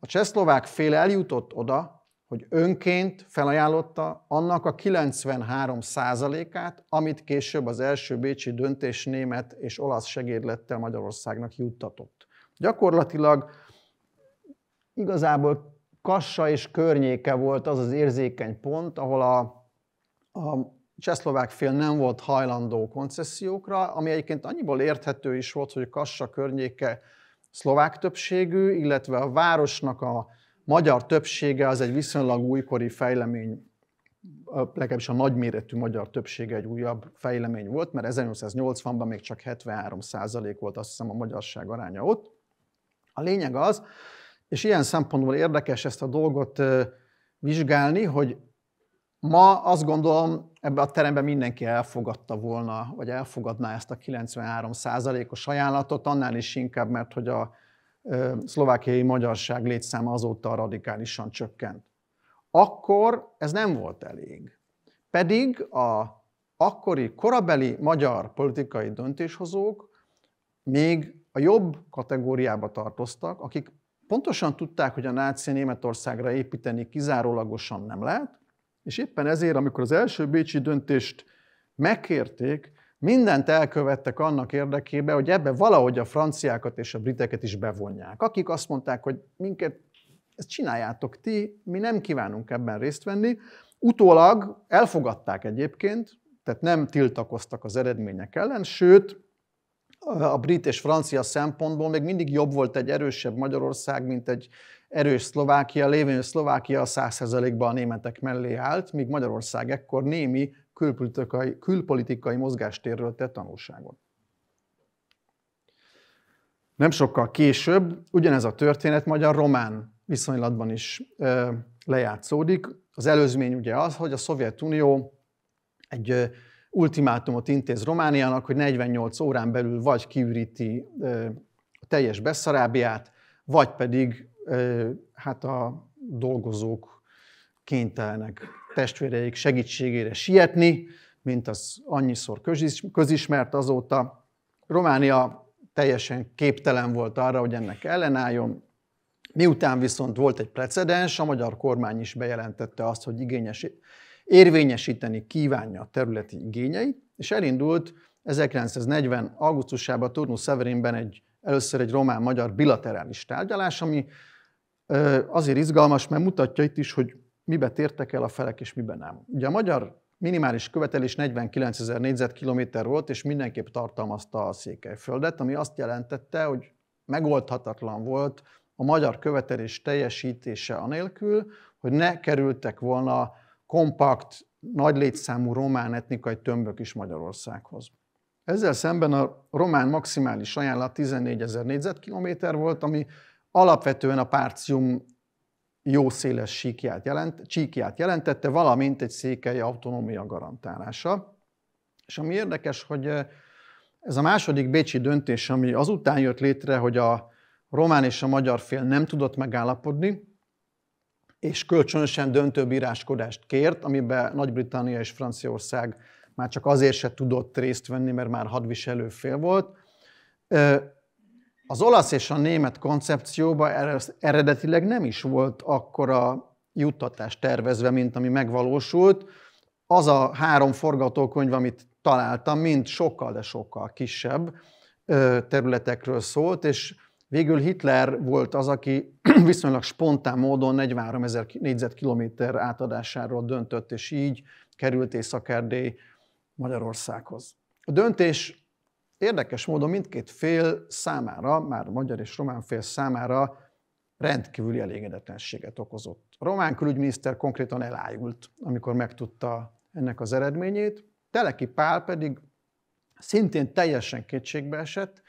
a csehszlovák fél eljutott oda, hogy önként felajánlotta annak a 93 át amit később az első bécsi döntés német és olasz segédlettel Magyarországnak juttatott. Gyakorlatilag igazából Kassa és környéke volt az az érzékeny pont, ahol a, a csehszlovák fél nem volt hajlandó koncesziókra, ami egyébként annyiból érthető is volt, hogy Kassa környéke szlovák többségű, illetve a városnak a magyar többsége az egy viszonylag újkori fejlemény, legalábbis a nagyméretű magyar többsége egy újabb fejlemény volt, mert 1880-ban még csak 73 volt azt hiszem a magyarság aránya ott. A lényeg az, és ilyen szempontból érdekes ezt a dolgot vizsgálni, hogy ma azt gondolom, ebbe a teremben mindenki elfogadta volna, vagy elfogadná ezt a 93 os ajánlatot, annál is inkább, mert hogy a szlovákiai magyarság létszáma azóta radikálisan csökkent. Akkor ez nem volt elég. Pedig a akkori korabeli magyar politikai döntéshozók még a jobb kategóriába tartoztak, akik pontosan tudták, hogy a náci Németországra építeni kizárólagosan nem lehet, és éppen ezért, amikor az első bécsi döntést megkérték, mindent elkövettek annak érdekébe, hogy ebbe valahogy a franciákat és a briteket is bevonják. Akik azt mondták, hogy minket ezt csináljátok ti, mi nem kívánunk ebben részt venni. Utólag elfogadták egyébként, tehát nem tiltakoztak az eredmények ellen, sőt, a brit és francia szempontból még mindig jobb volt egy erősebb Magyarország, mint egy erős Szlovákia, lévén Szlovákia 100%-ban a németek mellé állt, míg Magyarország ekkor némi külpolitikai, külpolitikai mozgástérről tett tanulságot. Nem sokkal később ugyanez a történet magyar-román viszonylatban is ö, lejátszódik. Az előzmény ugye az, hogy a Szovjetunió egy ultimátumot intéz Romániának, hogy 48 órán belül vagy kiüríti a teljes Besszarábiát, vagy pedig hát a dolgozók kénytelenek testvéreik segítségére sietni, mint az annyiszor közismert azóta. Románia teljesen képtelen volt arra, hogy ennek ellenálljon. Miután viszont volt egy precedens, a magyar kormány is bejelentette azt, hogy igényes érvényesíteni kívánja a területi igényeit, és elindult 1940. augusztusában Turnus Severinben egy, először egy román-magyar bilaterális tárgyalás, ami azért izgalmas, mert mutatja itt is, hogy mibe tértek el a felek és miben nem. Ugye a magyar minimális követelés 49 ezer négyzetkilométer volt, és mindenképp tartalmazta a Székelyföldet, ami azt jelentette, hogy megoldhatatlan volt a magyar követelés teljesítése anélkül, hogy ne kerültek volna kompakt, nagy létszámú román etnikai tömbök is Magyarországhoz. Ezzel szemben a román maximális ajánlat 14 ezer négyzetkilométer volt, ami alapvetően a párcium jó széles síkját, jelent, csíkját jelentette, valamint egy székely autonómia garantálása. És ami érdekes, hogy eh, ez a második bécsi döntés, ami azután jött létre, hogy a román és a magyar fél nem tudott megállapodni, és kölcsönösen bíráskodást kért, amiben Nagy-Britannia és Franciaország már csak azért se tudott részt venni, mert már hadviselő fél volt. Az olasz és a német koncepcióban eredetileg nem is volt akkora juttatás tervezve, mint ami megvalósult. Az a három forgatókönyv, amit találtam, mind sokkal, de sokkal kisebb területekről szólt, és Végül Hitler volt az, aki viszonylag spontán módon 43 ezer négyzetkilométer átadásáról döntött, és így került észak Magyarországhoz. A döntés érdekes módon mindkét fél számára, már magyar és román fél számára rendkívüli elégedetlenséget okozott. A román külügyminiszter konkrétan elájult, amikor megtudta ennek az eredményét, Teleki Pál pedig szintén teljesen kétségbe esett,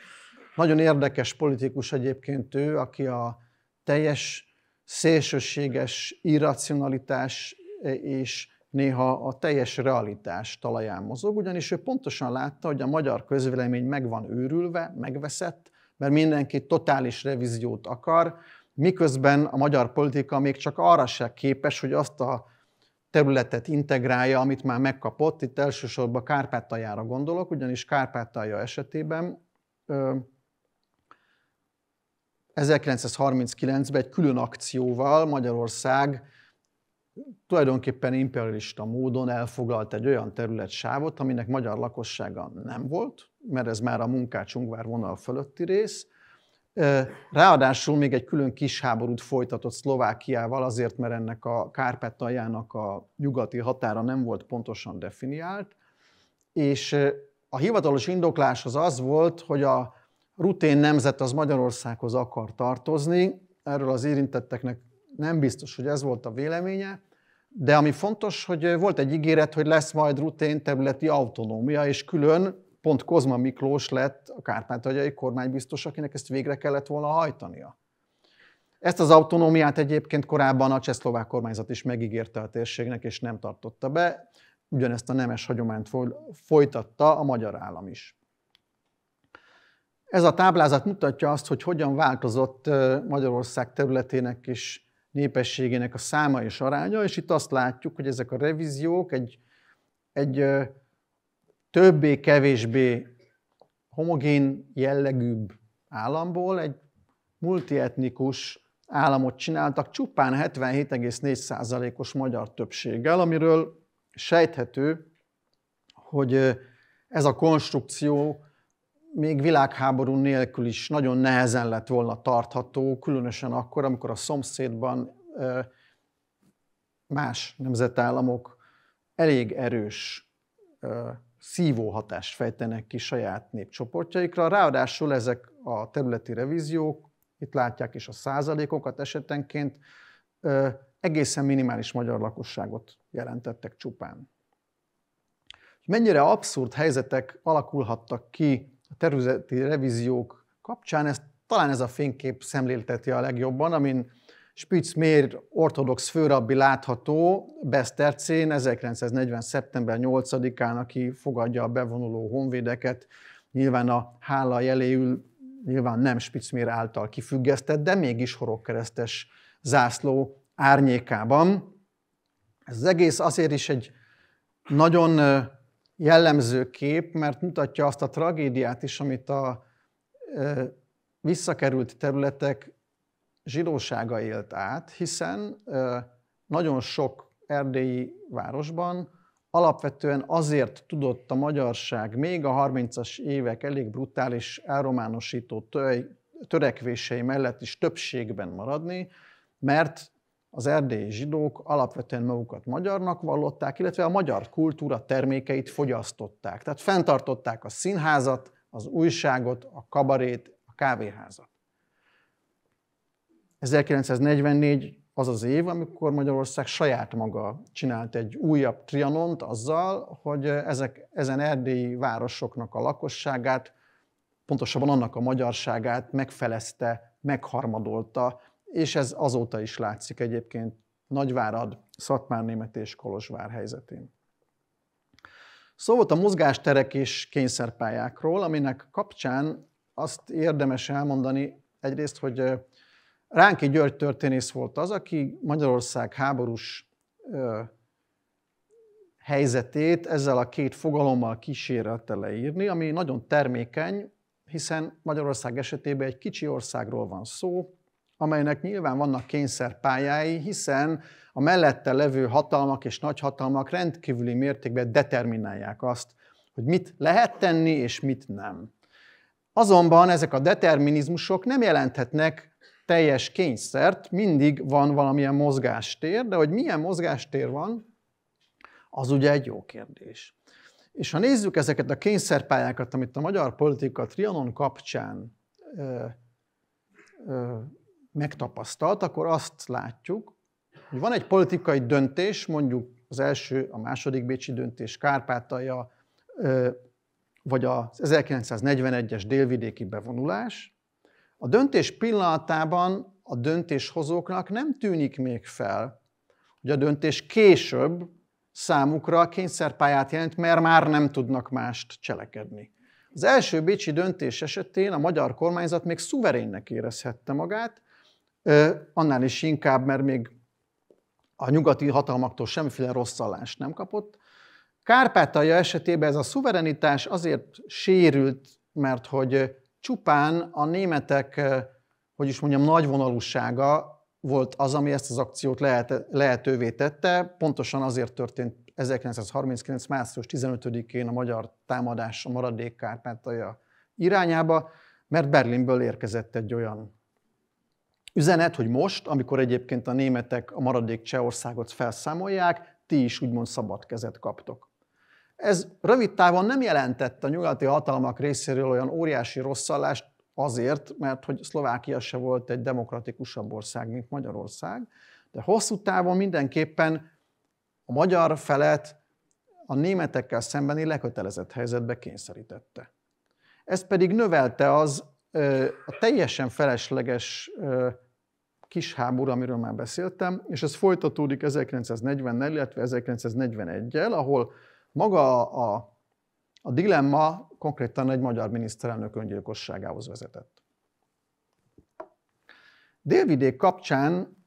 nagyon érdekes politikus egyébként ő, aki a teljes szélsőséges irracionalitás e, és néha a teljes realitás talaján mozog, ugyanis ő pontosan látta, hogy a magyar közvélemény meg van őrülve, megveszett, mert mindenki totális revíziót akar, miközben a magyar politika még csak arra se képes, hogy azt a területet integrálja, amit már megkapott. Itt elsősorban Kárpátaljára gondolok, ugyanis Kárpátalja esetében 1939-ben egy külön akcióval Magyarország tulajdonképpen imperialista módon elfoglalt egy olyan sávot aminek magyar lakossága nem volt, mert ez már a munkácsungvár vonal fölötti rész. Ráadásul még egy külön kis háborút folytatott Szlovákiával, azért, mert ennek a Kárpátaljának a nyugati határa nem volt pontosan definiált, és a hivatalos indoklás az az volt, hogy a rutén nemzet az Magyarországhoz akar tartozni. Erről az érintetteknek nem biztos, hogy ez volt a véleménye, de ami fontos, hogy volt egy ígéret, hogy lesz majd rutén területi autonómia, és külön pont Kozma Miklós lett a kárpátaljai kormánybiztos, akinek ezt végre kellett volna hajtania. Ezt az autonómiát egyébként korábban a csehszlovák kormányzat is megígérte a térségnek, és nem tartotta be. Ugyanezt a nemes hagyományt folytatta a magyar állam is. Ez a táblázat mutatja azt, hogy hogyan változott Magyarország területének és népességének a száma és aránya, és itt azt látjuk, hogy ezek a revíziók egy, egy többé-kevésbé homogén jellegűbb államból egy multietnikus államot csináltak csupán 77,4%-os magyar többséggel, amiről sejthető, hogy ez a konstrukció még világháború nélkül is nagyon nehezen lett volna tartható, különösen akkor, amikor a szomszédban más nemzetállamok elég erős szívó hatást fejtenek ki saját népcsoportjaikra. Ráadásul ezek a területi revíziók, itt látják is a százalékokat esetenként, egészen minimális magyar lakosságot jelentettek csupán. Mennyire abszurd helyzetek alakulhattak ki a területi revíziók kapcsán ezt talán ez a fénykép szemlélteti a legjobban, amin Spitzmér ortodox főrabbi látható Besztercén 1940. szeptember 8-án, aki fogadja a bevonuló honvédeket, nyilván a hála jeléül nyilván nem Spitzmér által kifüggesztett, de mégis horogkeresztes zászló árnyékában. Ez az egész azért is egy nagyon jellemző kép, mert mutatja azt a tragédiát is, amit a visszakerült területek zsidósága élt át, hiszen nagyon sok erdélyi városban alapvetően azért tudott a magyarság még a 30-as évek elég brutális elrománosító törekvései mellett is többségben maradni, mert az erdélyi zsidók alapvetően magukat magyarnak vallották, illetve a magyar kultúra termékeit fogyasztották. Tehát fenntartották a színházat, az újságot, a kabarét, a kávéházat. 1944 az az év, amikor Magyarország saját maga csinált egy újabb trianont azzal, hogy ezek, ezen erdélyi városoknak a lakosságát, pontosabban annak a magyarságát megfelezte, megharmadolta, és ez azóta is látszik egyébként Nagyvárad, Német és Kolozsvár helyzetén. Szó szóval volt a mozgásterek és kényszerpályákról, aminek kapcsán azt érdemes elmondani egyrészt, hogy Ránki György történész volt az, aki Magyarország háborús ö, helyzetét ezzel a két fogalommal kísérelte leírni, ami nagyon termékeny, hiszen Magyarország esetében egy kicsi országról van szó, amelynek nyilván vannak kényszerpályái, hiszen a mellette levő hatalmak és nagyhatalmak rendkívüli mértékben determinálják azt, hogy mit lehet tenni és mit nem. Azonban ezek a determinizmusok nem jelenthetnek teljes kényszert, mindig van valamilyen mozgástér, de hogy milyen mozgástér van, az ugye egy jó kérdés. És ha nézzük ezeket a kényszerpályákat, amit a magyar politika Trianon kapcsán ö, ö, megtapasztalt, akkor azt látjuk, hogy van egy politikai döntés, mondjuk az első, a második bécsi döntés, Kárpátalja, vagy az 1941-es délvidéki bevonulás. A döntés pillanatában a döntéshozóknak nem tűnik még fel, hogy a döntés később számukra kényszerpályát jelent, mert már nem tudnak mást cselekedni. Az első bécsi döntés esetén a magyar kormányzat még szuverénnek érezhette magát, annál is inkább, mert még a nyugati hatalmaktól semmiféle rosszalást nem kapott. Kárpátalja esetében ez a szuverenitás azért sérült, mert hogy csupán a németek, hogy is mondjam, nagyvonalúsága volt az, ami ezt az akciót lehet, lehetővé tette. Pontosan azért történt 1939. március 15-én a magyar támadás a maradék Kárpátalja irányába, mert Berlinből érkezett egy olyan Üzenet, hogy most, amikor egyébként a németek a maradék Csehországot felszámolják, ti is úgymond szabad kezet kaptok. Ez rövid távon nem jelentett a nyugati hatalmak részéről olyan óriási rosszallást azért, mert hogy Szlovákia se volt egy demokratikusabb ország, mint Magyarország, de hosszú távon mindenképpen a magyar felet a németekkel szembeni lekötelezett helyzetbe kényszerítette. Ez pedig növelte az a teljesen felesleges kis háború, amiről már beszéltem, és ez folytatódik 1944, nel illetve 1941-el, ahol maga a, a dilemma konkrétan egy magyar miniszterelnök öngyilkosságához vezetett. Délvidék kapcsán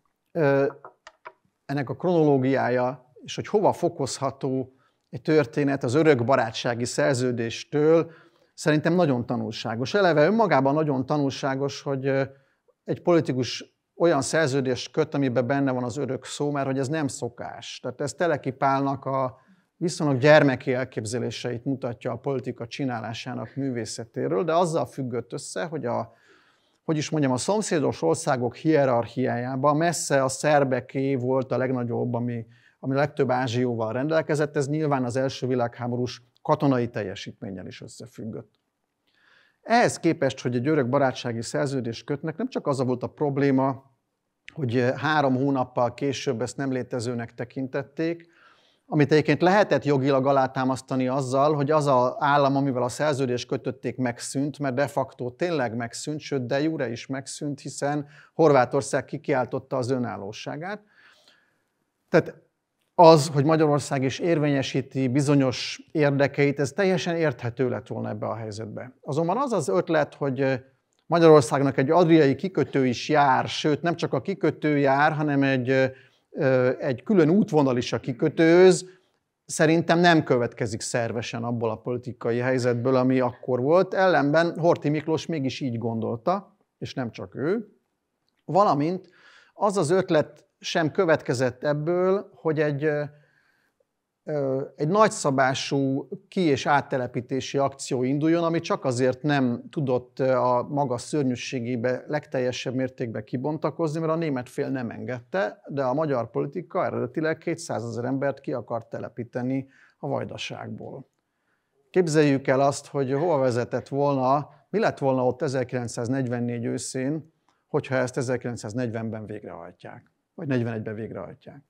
ennek a kronológiája, és hogy hova fokozható egy történet az örök barátsági szerződéstől, szerintem nagyon tanulságos. Eleve önmagában nagyon tanulságos, hogy egy politikus olyan szerződést köt, amiben benne van az örök szó, mert hogy ez nem szokás. Tehát ez Teleki Pálnak a viszonylag gyermeki elképzeléseit mutatja a politika csinálásának művészetéről, de azzal függött össze, hogy a, hogy is mondjam, a szomszédos országok hierarchiájában messze a szerbeké volt a legnagyobb, ami, ami legtöbb ázsióval rendelkezett, ez nyilván az első világháborús katonai teljesítményen is összefüggött. Ehhez képest, hogy egy örök barátsági szerződést kötnek, nem csak az a volt a probléma, hogy három hónappal később ezt nem létezőnek tekintették, amit egyébként lehetett jogilag alátámasztani azzal, hogy az a állam, amivel a szerződést kötötték, megszűnt, mert de facto tényleg megszűnt, sőt de jure is megszűnt, hiszen Horvátország kikiáltotta az önállóságát. Tehát az, hogy Magyarország is érvényesíti bizonyos érdekeit, ez teljesen érthető lett volna ebbe a helyzetbe. Azonban az az ötlet, hogy Magyarországnak egy adriai kikötő is jár, sőt nem csak a kikötő jár, hanem egy, egy külön útvonal is a kikötőz, szerintem nem következik szervesen abból a politikai helyzetből, ami akkor volt. Ellenben Horti Miklós mégis így gondolta, és nem csak ő, valamint az az ötlet sem következett ebből, hogy egy egy nagyszabású ki- és áttelepítési akció induljon, ami csak azért nem tudott a maga szörnyűségébe legteljesebb mértékben kibontakozni, mert a német fél nem engedte, de a magyar politika eredetileg 200 ezer embert ki akart telepíteni a vajdaságból. Képzeljük el azt, hogy hova vezetett volna, mi lett volna ott 1944 őszén, hogyha ezt 1940-ben végrehajtják, vagy 41-ben végrehajtják.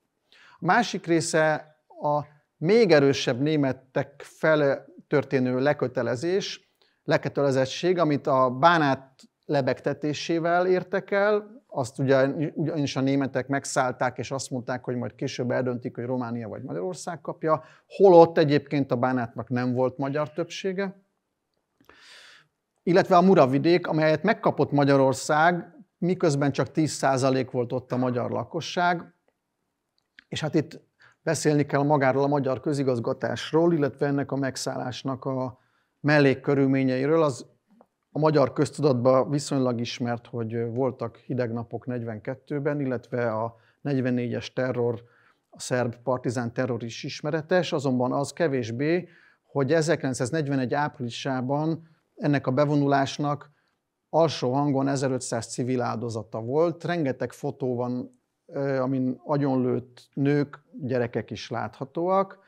A másik része a még erősebb németek fel történő lekötelezés, lekötelezettség, amit a bánát lebegtetésével értek el, azt ugye, ugyanis a németek megszállták, és azt mondták, hogy majd később eldöntik, hogy Románia vagy Magyarország kapja, holott egyébként a bánátnak nem volt magyar többsége. Illetve a Muravidék, amelyet megkapott Magyarország, miközben csak 10% volt ott a magyar lakosság, és hát itt beszélni kell magáról a magyar közigazgatásról, illetve ennek a megszállásnak a mellékkörülményeiről. Az a magyar köztudatban viszonylag ismert, hogy voltak hideg napok 42-ben, illetve a 44-es terror, a szerb partizán terror is ismeretes, azonban az kevésbé, hogy 1941 áprilisában ennek a bevonulásnak alsó hangon 1500 civil áldozata volt. Rengeteg fotó van amin agyonlőtt nők, gyerekek is láthatóak,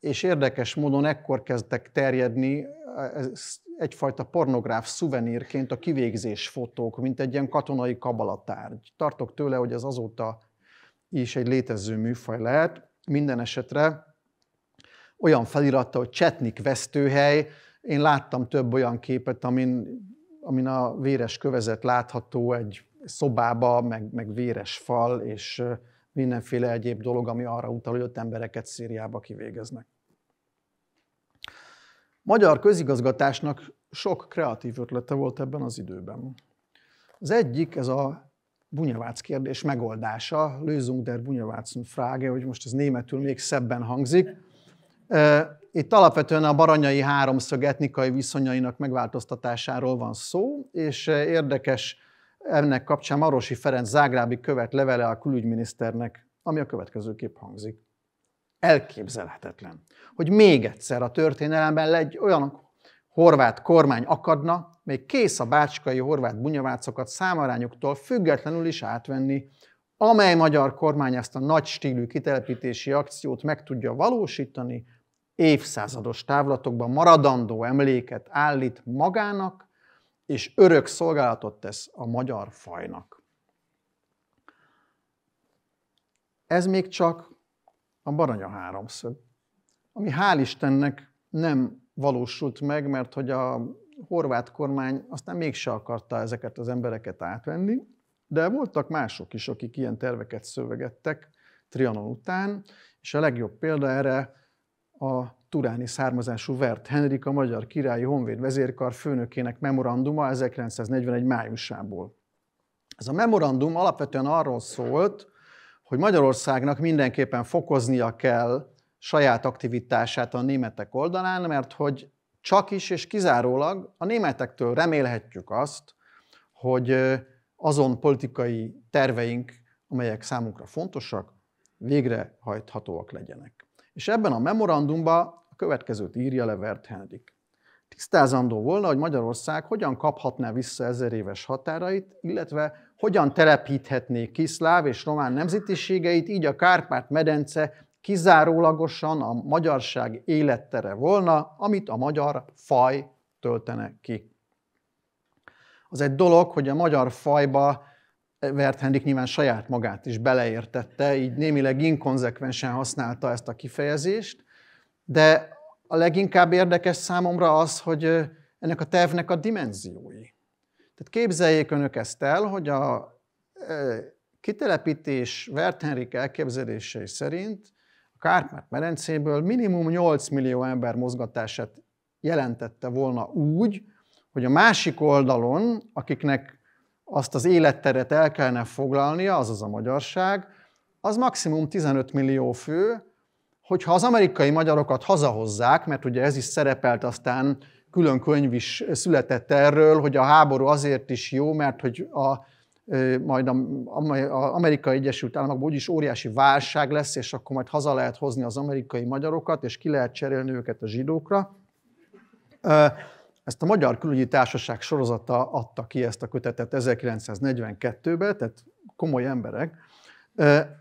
és érdekes módon ekkor kezdtek terjedni egyfajta pornográf szuvenírként a kivégzés fotók, mint egy ilyen katonai kabalatárgy. Tartok tőle, hogy ez azóta is egy létező műfaj lehet. Minden esetre olyan feliratta, hogy Csetnik vesztőhely. Én láttam több olyan képet, amin, amin a véres kövezet látható egy szobába, meg, meg véres fal, és mindenféle egyéb dolog, ami arra utal, hogy ott embereket Szíriába kivégeznek. Magyar közigazgatásnak sok kreatív ötlete volt ebben az időben. Az egyik, ez a Bunyavác kérdés megoldása, Lőzünk der Bunyavácen Frage, hogy most ez németül még szebben hangzik. Itt alapvetően a baranyai háromszög etnikai viszonyainak megváltoztatásáról van szó, és érdekes ennek kapcsán Marosi Ferenc zágrábi követ levele a külügyminiszternek, ami a következőképp hangzik. Elképzelhetetlen, hogy még egyszer a történelemben egy olyan horvát kormány akadna, mely kész a bácskai horvát bunyavácokat számarányuktól függetlenül is átvenni, amely magyar kormány ezt a nagy stílű kitelepítési akciót meg tudja valósítani, évszázados távlatokban maradandó emléket állít magának és örök szolgálatot tesz a magyar fajnak. Ez még csak a baranya háromszög, ami hál' Istennek nem valósult meg, mert hogy a horvát kormány aztán mégse akarta ezeket az embereket átvenni, de voltak mások is, akik ilyen terveket szövegettek Trianon után, és a legjobb példa erre a turáni származású Vert Henrik a magyar királyi honvéd vezérkar főnökének memoranduma 1941. májusából. Ez a memorandum alapvetően arról szólt, hogy Magyarországnak mindenképpen fokoznia kell saját aktivitását a németek oldalán, mert hogy csak is és kizárólag a németektől remélhetjük azt, hogy azon politikai terveink, amelyek számunkra fontosak, végrehajthatóak legyenek. És ebben a memorandumban a következőt írja le Vert Henrik. Tisztázandó volna, hogy Magyarország hogyan kaphatná vissza ezer éves határait, illetve hogyan telepíthetné ki szláv és román nemzetiségeit, így a Kárpát-medence kizárólagosan a magyarság élettere volna, amit a magyar faj töltene ki. Az egy dolog, hogy a magyar fajba Wert Henrik nyilván saját magát is beleértette, így némileg inkonzekvensen használta ezt a kifejezést, de a leginkább érdekes számomra az, hogy ennek a tervnek a dimenziói. Tehát képzeljék önök ezt el, hogy a kitelepítés Wert Henrik elképzelései szerint a Kárpát-merencéből minimum 8 millió ember mozgatását jelentette volna úgy, hogy a másik oldalon, akiknek azt az életteret el kellene foglalnia, azaz a magyarság, az maximum 15 millió fő, hogyha az amerikai magyarokat hazahozzák, mert ugye ez is szerepelt aztán külön könyv is született erről, hogy a háború azért is jó, mert hogy a, majd az Amerikai Egyesült Államokban úgyis óriási válság lesz, és akkor majd haza lehet hozni az amerikai magyarokat, és ki lehet cserélni őket a zsidókra. Ezt a Magyar Külügyi Társaság sorozata adta ki ezt a kötetet 1942-ben, tehát komoly emberek.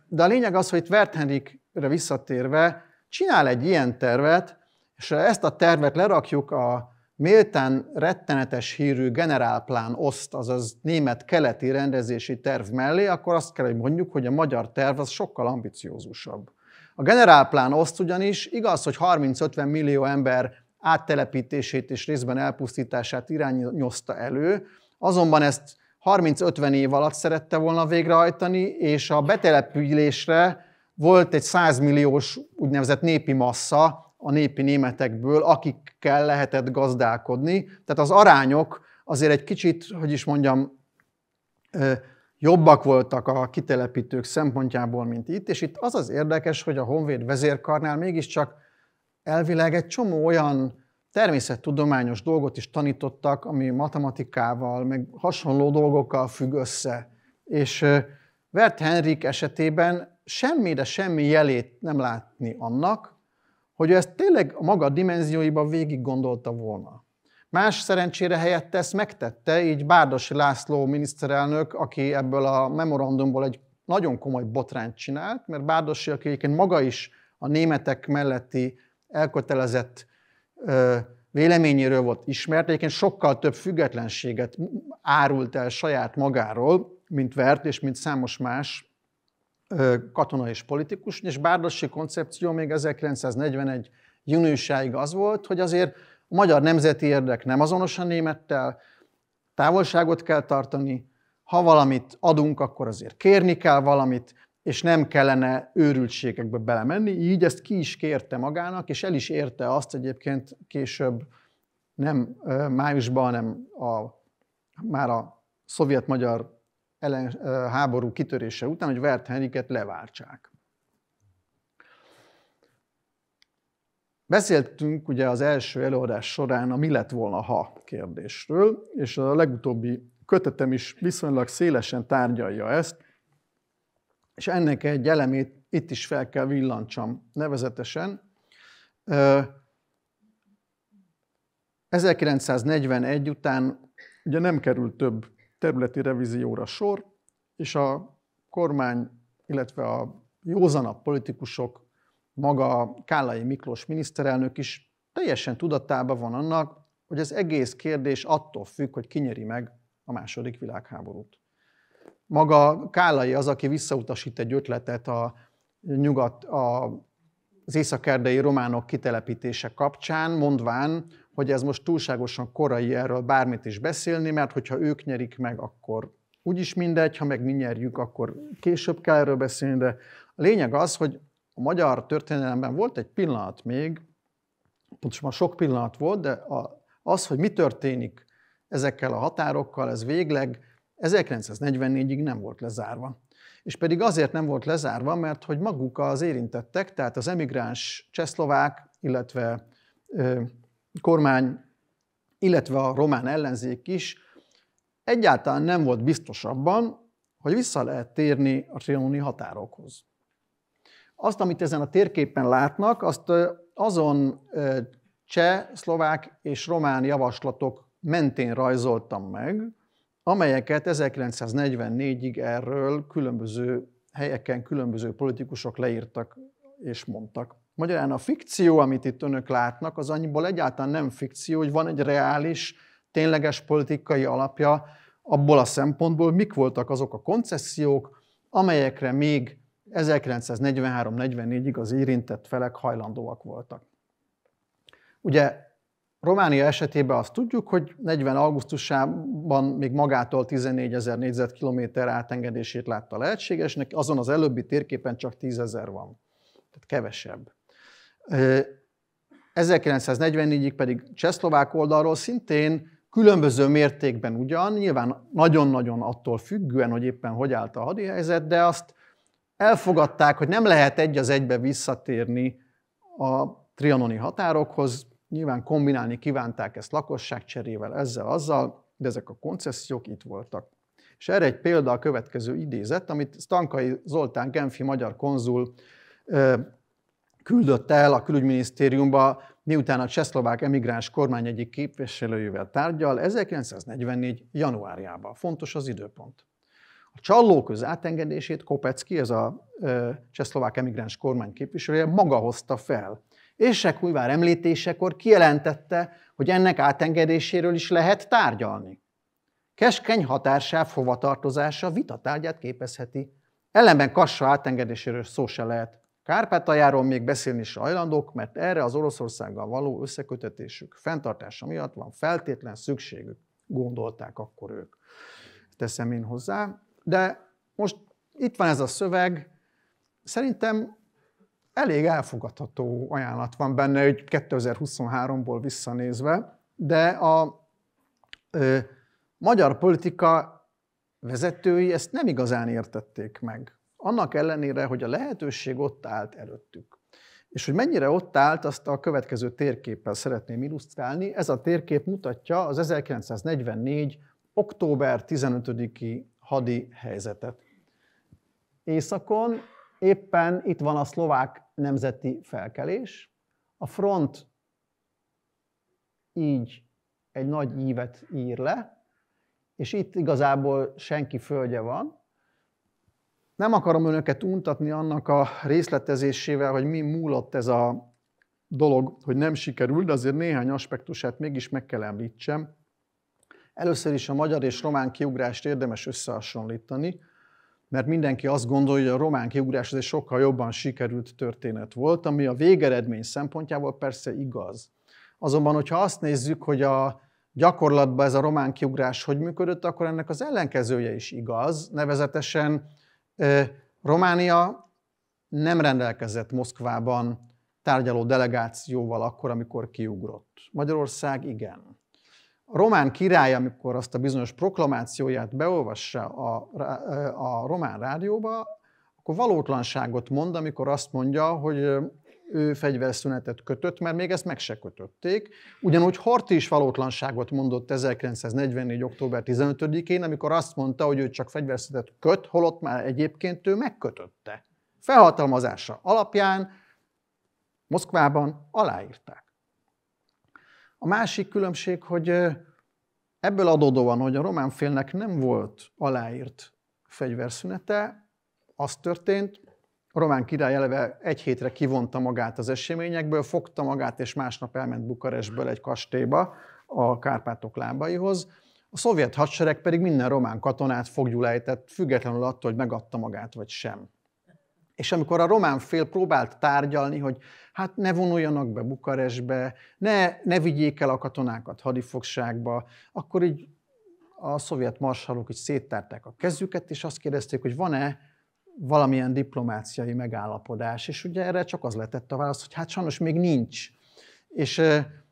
De a lényeg az, hogy itt Henrikre visszatérve csinál egy ilyen tervet, és ezt a tervet lerakjuk a méltán rettenetes hírű generálplán oszt, azaz német keleti rendezési terv mellé, akkor azt kell, hogy mondjuk, hogy a magyar terv az sokkal ambiciózusabb. A generálplán oszt ugyanis igaz, hogy 30-50 millió ember áttelepítését és részben elpusztítását irányozta elő, azonban ezt 30-50 év alatt szerette volna végrehajtani, és a betelepülésre volt egy 100 milliós úgynevezett népi massza a népi németekből, akikkel lehetett gazdálkodni. Tehát az arányok azért egy kicsit, hogy is mondjam, jobbak voltak a kitelepítők szempontjából, mint itt, és itt az az érdekes, hogy a Honvéd vezérkarnál mégiscsak elvileg egy csomó olyan természettudományos dolgot is tanítottak, ami matematikával, meg hasonló dolgokkal függ össze. És Vert Henrik esetében semmi, de semmi jelét nem látni annak, hogy ő ezt tényleg a maga dimenzióiban végig gondolta volna. Más szerencsére helyette ezt megtette, így Bárdosi László miniszterelnök, aki ebből a memorandumból egy nagyon komoly botrányt csinált, mert Bárdosi, aki egyébként maga is a németek melletti elkötelezett véleményéről volt ismert, egyébként sokkal több függetlenséget árult el saját magáról, mint Vert és mint számos más katona és politikus, és Bárdossi koncepció még 1941 júniusáig az volt, hogy azért a magyar nemzeti érdek nem azonos a némettel, távolságot kell tartani, ha valamit adunk, akkor azért kérni kell valamit, és nem kellene őrültségekbe belemenni, így ezt ki is kérte magának, és el is érte azt egyébként később, nem májusban, hanem a, már a szovjet-magyar ellen, háború kitörése után, hogy Wert Henriket leváltsák. Beszéltünk ugye az első előadás során a mi lett volna ha kérdésről, és a legutóbbi kötetem is viszonylag szélesen tárgyalja ezt, és ennek egy elemét itt is fel kell villancsam, nevezetesen 1941 után ugye nem került több területi revízióra sor, és a kormány, illetve a józanabb politikusok, maga Kállai Miklós miniszterelnök is teljesen tudatában van annak, hogy az egész kérdés attól függ, hogy kinyeri meg a második világháborút. Maga Kálai az, aki visszautasít egy ötletet a nyugat, a, az északerdei románok kitelepítése kapcsán, mondván, hogy ez most túlságosan korai erről bármit is beszélni, mert hogyha ők nyerik meg, akkor úgyis mindegy, ha meg mi nyerjük, akkor később kell erről beszélni, de a lényeg az, hogy a magyar történelemben volt egy pillanat még, pontosan sok pillanat volt, de az, hogy mi történik ezekkel a határokkal, ez végleg 1944-ig nem volt lezárva. És pedig azért nem volt lezárva, mert hogy maguk az érintettek, tehát az emigráns csehszlovák, illetve ö, kormány, illetve a román ellenzék is egyáltalán nem volt biztos abban, hogy vissza lehet térni a trianoni határokhoz. Azt, amit ezen a térképen látnak, azt azon cseh, szlovák és román javaslatok mentén rajzoltam meg, amelyeket 1944-ig erről különböző helyeken különböző politikusok leírtak és mondtak. Magyarán a fikció, amit itt önök látnak, az annyiból egyáltalán nem fikció, hogy van egy reális, tényleges politikai alapja abból a szempontból, mik voltak azok a koncesziók, amelyekre még 1943-44-ig az érintett felek hajlandóak voltak. Ugye Románia esetében azt tudjuk, hogy 40 augusztusában még magától 14 ezer négyzetkilométer átengedését látta lehetségesnek, azon az előbbi térképen csak 10 ezer van, tehát kevesebb. 1944-ig pedig csehszlovák oldalról szintén különböző mértékben ugyan, nyilván nagyon-nagyon attól függően, hogy éppen hogy állt a hadihelyzet, de azt elfogadták, hogy nem lehet egy az egybe visszatérni a trianoni határokhoz, Nyilván kombinálni kívánták ezt lakosságcserével, ezzel, azzal, de ezek a koncesziók itt voltak. És erre egy példa a következő idézet, amit Stankai Zoltán Genfi magyar konzul küldött el a külügyminisztériumba, miután a csehszlovák emigráns kormány egyik képviselőjével tárgyal 1944. januárjában. Fontos az időpont. A csallóköz átengedését Kopecki, ez a csehszlovák emigráns kormány képviselője, maga hozta fel Érsekújvár említésekor kijelentette, hogy ennek átengedéséről is lehet tárgyalni. Keskeny határsáv hovatartozása vitatárgyát képezheti. Ellenben Kassa átengedéséről szó se lehet. Kárpátaljáról még beszélni is hajlandók, mert erre az Oroszországgal való összekötetésük fenntartása miatt van feltétlen szükségük, gondolták akkor ők. Teszem én hozzá. De most itt van ez a szöveg. Szerintem elég elfogadható ajánlat van benne, hogy 2023-ból visszanézve, de a ö, magyar politika vezetői ezt nem igazán értették meg. Annak ellenére, hogy a lehetőség ott állt előttük. És hogy mennyire ott állt, azt a következő térképpel szeretném illusztrálni. Ez a térkép mutatja az 1944. október 15-i hadi helyzetet. Északon éppen itt van a szlovák nemzeti felkelés. A front így egy nagy ívet ír le, és itt igazából senki földje van. Nem akarom önöket untatni annak a részletezésével, hogy mi múlott ez a dolog, hogy nem sikerült, de azért néhány aspektusát mégis meg kell említsem. Először is a magyar és román kiugrást érdemes összehasonlítani mert mindenki azt gondolja, hogy a román kiugrás ez egy sokkal jobban sikerült történet volt, ami a végeredmény szempontjából persze igaz. Azonban, hogyha azt nézzük, hogy a gyakorlatban ez a román kiugrás hogy működött, akkor ennek az ellenkezője is igaz, nevezetesen Románia nem rendelkezett Moszkvában tárgyaló delegációval akkor, amikor kiugrott. Magyarország igen. A román király, amikor azt a bizonyos proklamációját beolvassa a, a román rádióba, akkor valótlanságot mond, amikor azt mondja, hogy ő fegyverszünetet kötött, mert még ezt meg se kötötték. Ugyanúgy Horti is valótlanságot mondott 1944. október 15-én, amikor azt mondta, hogy ő csak fegyverszünetet köt, holott már egyébként ő megkötötte. Felhatalmazása alapján Moszkvában aláírták. A másik különbség, hogy ebből adódóan, hogy a román félnek nem volt aláírt fegyverszünete, az történt, a román király eleve egy hétre kivonta magát az eseményekből, fogta magát, és másnap elment Bukarestből egy kastélyba a Kárpátok lábaihoz. A szovjet hadsereg pedig minden román katonát fogjul függetlenül attól, hogy megadta magát vagy sem. És amikor a román fél próbált tárgyalni, hogy hát ne vonuljanak be Bukarestbe, ne, ne vigyék el a katonákat hadifogságba, akkor így a szovjet marsalok így széttárták a kezüket, és azt kérdezték, hogy van-e valamilyen diplomáciai megállapodás, és ugye erre csak az letett a válasz, hogy hát sajnos még nincs, és,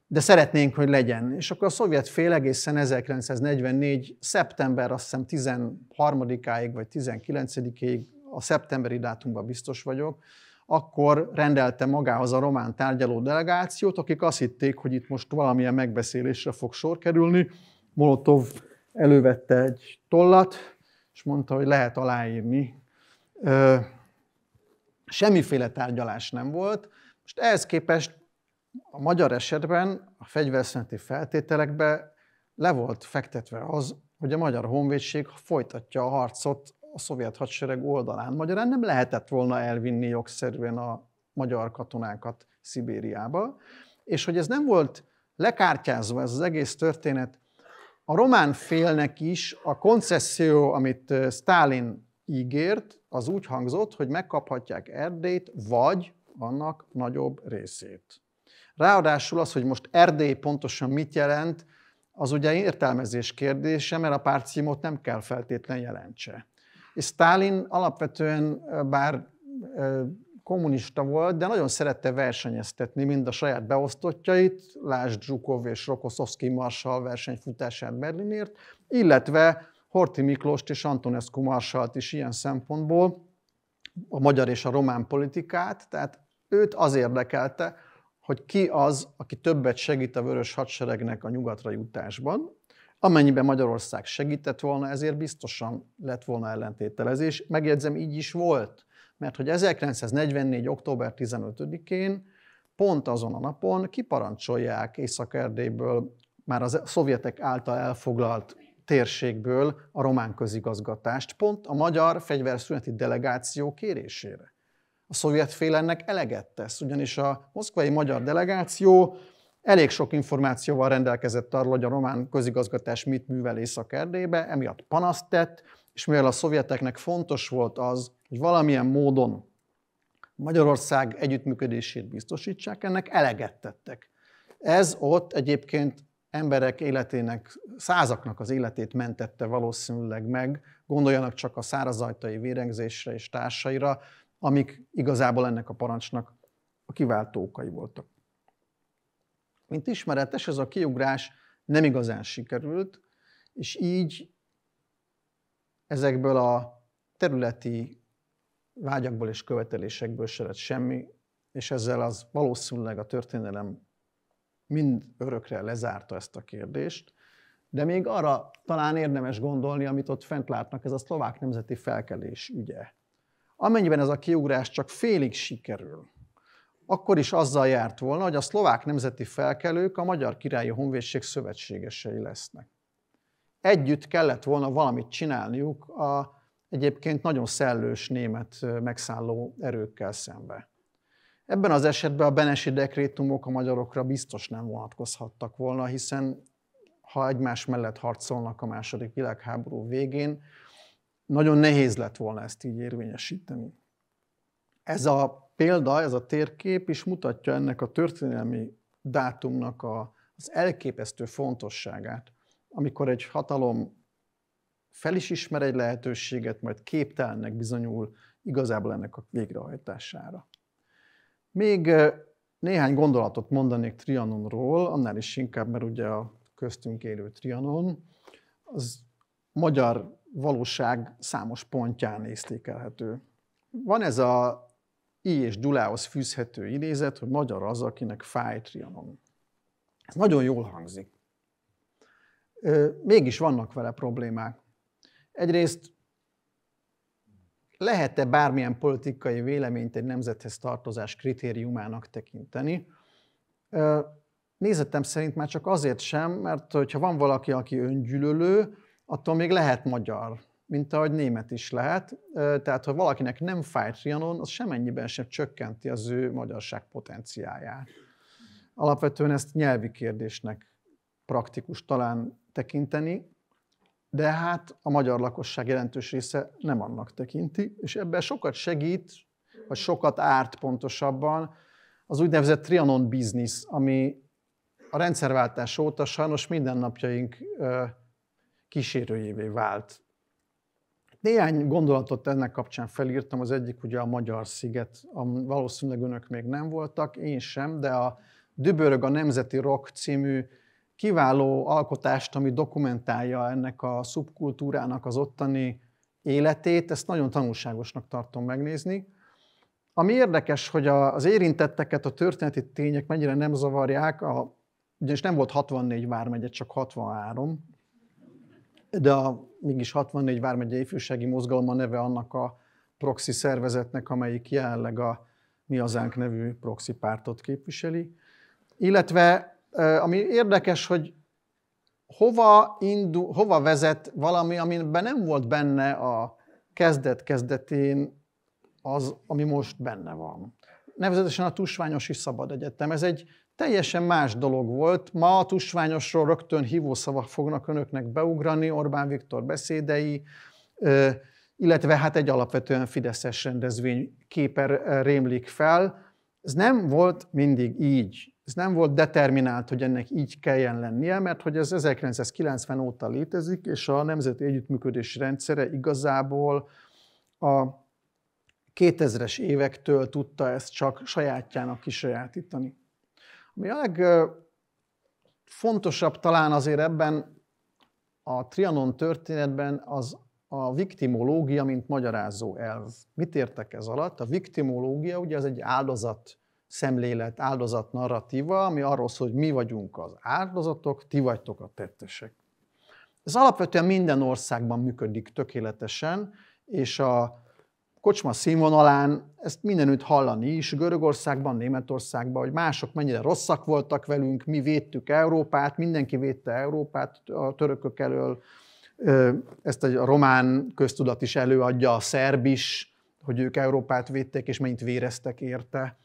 de szeretnénk, hogy legyen. És akkor a szovjet fél egészen 1944. szeptember, azt hiszem 13-áig vagy 19-ig a szeptemberi dátumban biztos vagyok, akkor rendelte magához a román tárgyaló delegációt, akik azt hitték, hogy itt most valamilyen megbeszélésre fog sor kerülni. Molotov elővette egy tollat, és mondta, hogy lehet aláírni. Ö, semmiféle tárgyalás nem volt. Most ehhez képest a magyar esetben a fegyverszüneti feltételekbe le volt fektetve az, hogy a magyar honvédség folytatja a harcot a szovjet hadsereg oldalán. Magyarán nem lehetett volna elvinni jogszerűen a magyar katonákat Szibériába, és hogy ez nem volt lekártyázva ez az egész történet, a román félnek is a koncesszió, amit eh, Stalin ígért, az úgy hangzott, hogy megkaphatják Erdélyt, vagy annak nagyobb részét. Ráadásul az, hogy most Erdély pontosan mit jelent, az ugye értelmezés kérdése, mert a párcímot nem kell feltétlen jelentse. És Stalin alapvetően bár kommunista volt, de nagyon szerette versenyeztetni mind a saját beosztottjait, lásd Zsukov és Rokoszowski Marshall versenyfutását Berlinért, illetve Horti Miklóst és Antonescu Marshallt is ilyen szempontból, a magyar és a román politikát, tehát őt az érdekelte, hogy ki az, aki többet segít a vörös hadseregnek a nyugatra jutásban, Amennyiben Magyarország segített volna, ezért biztosan lett volna ellentételezés. Megjegyzem, így is volt, mert hogy 1944. október 15-én, pont azon a napon kiparancsolják Észak-Erdélyből, már a szovjetek által elfoglalt térségből a román közigazgatást, pont a magyar fegyverszüneti delegáció kérésére. A szovjet fél ennek eleget tesz, ugyanis a moszkvai magyar delegáció elég sok információval rendelkezett arról, hogy a román közigazgatás mit művel Észak-Erdélybe, emiatt panaszt tett, és mivel a szovjeteknek fontos volt az, hogy valamilyen módon Magyarország együttműködését biztosítsák, ennek eleget tettek. Ez ott egyébként emberek életének, százaknak az életét mentette valószínűleg meg, gondoljanak csak a szárazajtai vérengzésre és társaira, amik igazából ennek a parancsnak a kiváltó okai voltak. Mint ismeretes, ez a kiugrás nem igazán sikerült, és így ezekből a területi vágyakból és követelésekből se lett semmi, és ezzel az valószínűleg a történelem mind örökre lezárta ezt a kérdést, de még arra talán érdemes gondolni, amit ott fent látnak, ez a szlovák nemzeti felkelés ügye. Amennyiben ez a kiugrás csak félig sikerül, akkor is azzal járt volna, hogy a szlovák nemzeti felkelők a Magyar Királyi Honvédség szövetségesei lesznek. Együtt kellett volna valamit csinálniuk a egyébként nagyon szellős német megszálló erőkkel szembe. Ebben az esetben a benesi dekrétumok a magyarokra biztos nem vonatkozhattak volna, hiszen ha egymás mellett harcolnak a második világháború végén, nagyon nehéz lett volna ezt így érvényesíteni. Ez a példa, ez a térkép is mutatja ennek a történelmi dátumnak a, az elképesztő fontosságát. Amikor egy hatalom fel is ismer egy lehetőséget, majd képtelennek bizonyul igazából ennek a végrehajtására. Még néhány gondolatot mondanék Trianonról, annál is inkább, mert ugye a köztünk élő Trianon, az magyar valóság számos pontján észtékelhető. Van ez a I és Gyulához fűzhető idézet, hogy magyar az, akinek fáj Trianon. Ez nagyon jól hangzik. Mégis vannak vele problémák. Egyrészt lehet-e bármilyen politikai véleményt egy nemzethez tartozás kritériumának tekinteni? Nézetem szerint már csak azért sem, mert hogyha van valaki, aki öngyűlölő, attól még lehet magyar mint ahogy német is lehet. Tehát, ha valakinek nem fáj Trianon, az semennyiben sem csökkenti az ő magyarság potenciáját. Alapvetően ezt nyelvi kérdésnek praktikus talán tekinteni, de hát a magyar lakosság jelentős része nem annak tekinti, és ebben sokat segít, vagy sokat árt pontosabban az úgynevezett Trianon business, ami a rendszerváltás óta sajnos mindennapjaink kísérőjévé vált néhány gondolatot ennek kapcsán felírtam, az egyik ugye a Magyar Sziget, valószínűleg önök még nem voltak, én sem, de a Dübörög a Nemzeti Rock című kiváló alkotást, ami dokumentálja ennek a szubkultúrának az ottani életét, ezt nagyon tanulságosnak tartom megnézni. Ami érdekes, hogy az érintetteket a történeti tények mennyire nem zavarják, a, ugyanis nem volt 64 vármegye, csak 63, de a mégis 64 vármegye ifjúsági mozgalma neve annak a proxy szervezetnek, amelyik jelenleg a Mi Azánk nevű proxy pártot képviseli. Illetve ami érdekes, hogy hova, indu, hova vezet valami, amiben nem volt benne a kezdet-kezdetén az, ami most benne van. Nevezetesen a Tusványosi Szabad Egyetem. Ez egy Teljesen más dolog volt. Ma a tusványosról rögtön hívószavak fognak önöknek beugrani, Orbán Viktor beszédei, illetve hát egy alapvetően fideszes rendezvény képer rémlik fel. Ez nem volt mindig így. Ez nem volt determinált, hogy ennek így kelljen lennie, mert hogy ez 1990 óta létezik, és a nemzeti együttműködés rendszere igazából a 2000-es évektől tudta ezt csak sajátjának kisajátítani. Ami a legfontosabb talán azért ebben a Trianon történetben az a viktimológia, mint magyarázó elv. Mit értek ez alatt? A viktimológia ugye az egy áldozat szemlélet, áldozat narratíva, ami arról szól, hogy mi vagyunk az áldozatok, ti vagytok a tettesek. Ez alapvetően minden országban működik tökéletesen, és a kocsma színvonalán ezt mindenütt hallani is, Görögországban, Németországban, hogy mások mennyire rosszak voltak velünk, mi védtük Európát, mindenki védte Európát a törökök elől, ezt egy román köztudat is előadja, a szerb is, hogy ők Európát védték, és mennyit véreztek érte.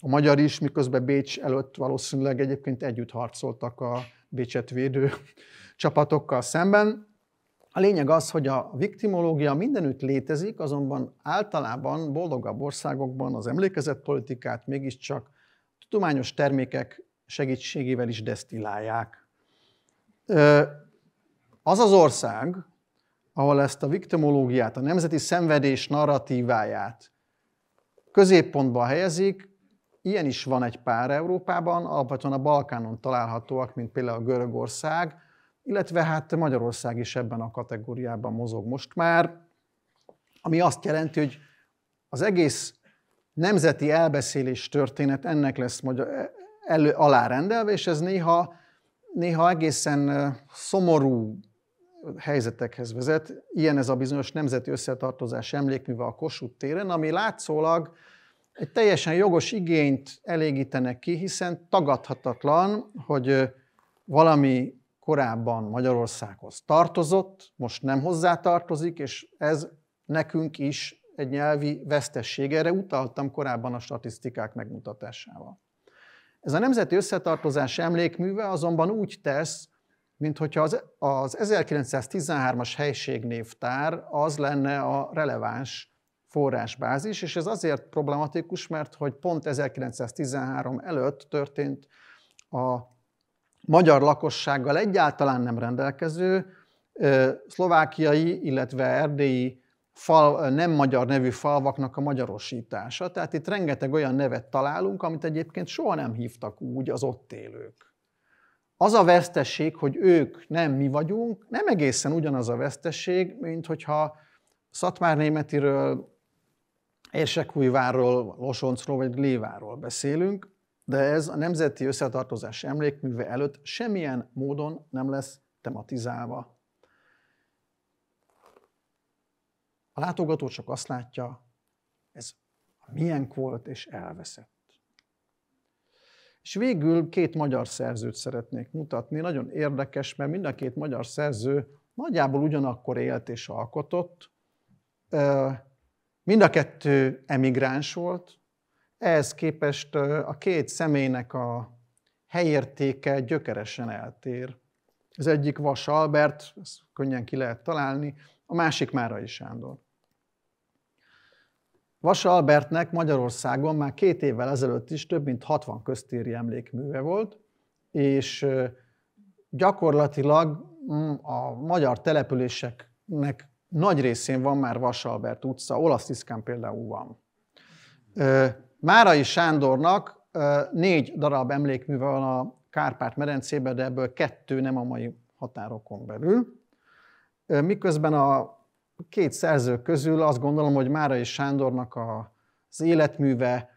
A magyar is, miközben Bécs előtt valószínűleg egyébként együtt harcoltak a Bécset védő csapatokkal szemben. A lényeg az, hogy a viktimológia mindenütt létezik, azonban általában boldogabb országokban az emlékezetpolitikát mégiscsak tudományos termékek segítségével is desztillálják. Az az ország, ahol ezt a viktimológiát, a nemzeti szenvedés narratíváját középpontba helyezik, ilyen is van egy pár Európában, alapvetően a Balkánon találhatóak, mint például Görögország, illetve hát Magyarország is ebben a kategóriában mozog most már, ami azt jelenti, hogy az egész nemzeti elbeszélés történet ennek lesz magyar, elő, alárendelve, és ez néha, néha egészen szomorú helyzetekhez vezet. Ilyen ez a bizonyos nemzeti összetartozás emlékműve a Kossuth téren, ami látszólag egy teljesen jogos igényt elégítenek ki, hiszen tagadhatatlan, hogy valami korábban Magyarországhoz tartozott, most nem hozzá tartozik, és ez nekünk is egy nyelvi vesztesség. Erre utaltam korábban a statisztikák megmutatásával. Ez a nemzeti összetartozás emlékműve azonban úgy tesz, mint hogyha az, az 1913-as helységnévtár az lenne a releváns forrásbázis, és ez azért problematikus, mert hogy pont 1913 előtt történt a magyar lakossággal egyáltalán nem rendelkező szlovákiai, illetve erdélyi fal, nem magyar nevű falvaknak a magyarosítása. Tehát itt rengeteg olyan nevet találunk, amit egyébként soha nem hívtak úgy az ott élők. Az a vesztesség, hogy ők nem mi vagyunk, nem egészen ugyanaz a vesztesség, mint hogyha Németiről, Érsekújvárról, Losoncról vagy Léváról beszélünk, de ez a nemzeti összetartozás emlékműve előtt semmilyen módon nem lesz tematizálva. A látogató csak azt látja, ez milyen volt és elveszett. És végül két magyar szerzőt szeretnék mutatni. Nagyon érdekes, mert mind a két magyar szerző nagyjából ugyanakkor élt és alkotott. Mind a kettő emigráns volt, ehhez képest a két személynek a helyértéke gyökeresen eltér. Az egyik Vas Albert, ezt könnyen ki lehet találni, a másik is Sándor. Vas Albertnek Magyarországon már két évvel ezelőtt is több mint 60 köztéri emlékműve volt, és gyakorlatilag mm, a magyar településeknek nagy részén van már Vas Albert utca, olasz tiszkán például van. Márai Sándornak négy darab emlékműve van a Kárpát-medencében, de ebből kettő nem a mai határokon belül. Miközben a két szerző közül azt gondolom, hogy Márai Sándornak az életműve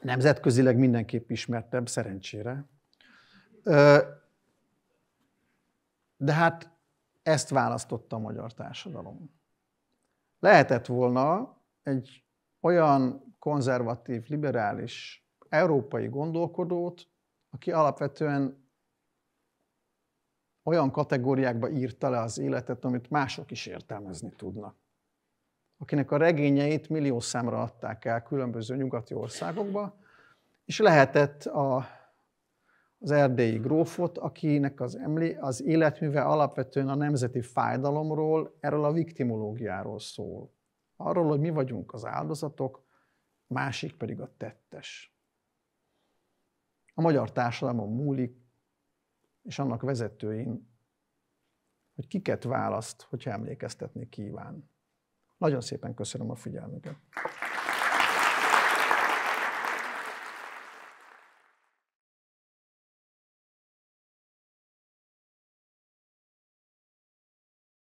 nemzetközileg mindenképp ismertebb, szerencsére. De hát ezt választotta a magyar társadalom. Lehetett volna egy olyan konzervatív, liberális európai gondolkodót, aki alapvetően olyan kategóriákba írta le az életet, amit mások is értelmezni tudnak. Akinek a regényeit millió számra adták el különböző nyugati országokba, és lehetett a, az erdélyi grófot, akinek az, emlé, az életműve alapvetően a nemzeti fájdalomról, erről a viktimológiáról szól. Arról, hogy mi vagyunk az áldozatok, másik pedig a tettes. A magyar társadalom múlik, és annak vezetőin, hogy kiket választ, hogyha emlékeztetni kíván. Nagyon szépen köszönöm a figyelmüket.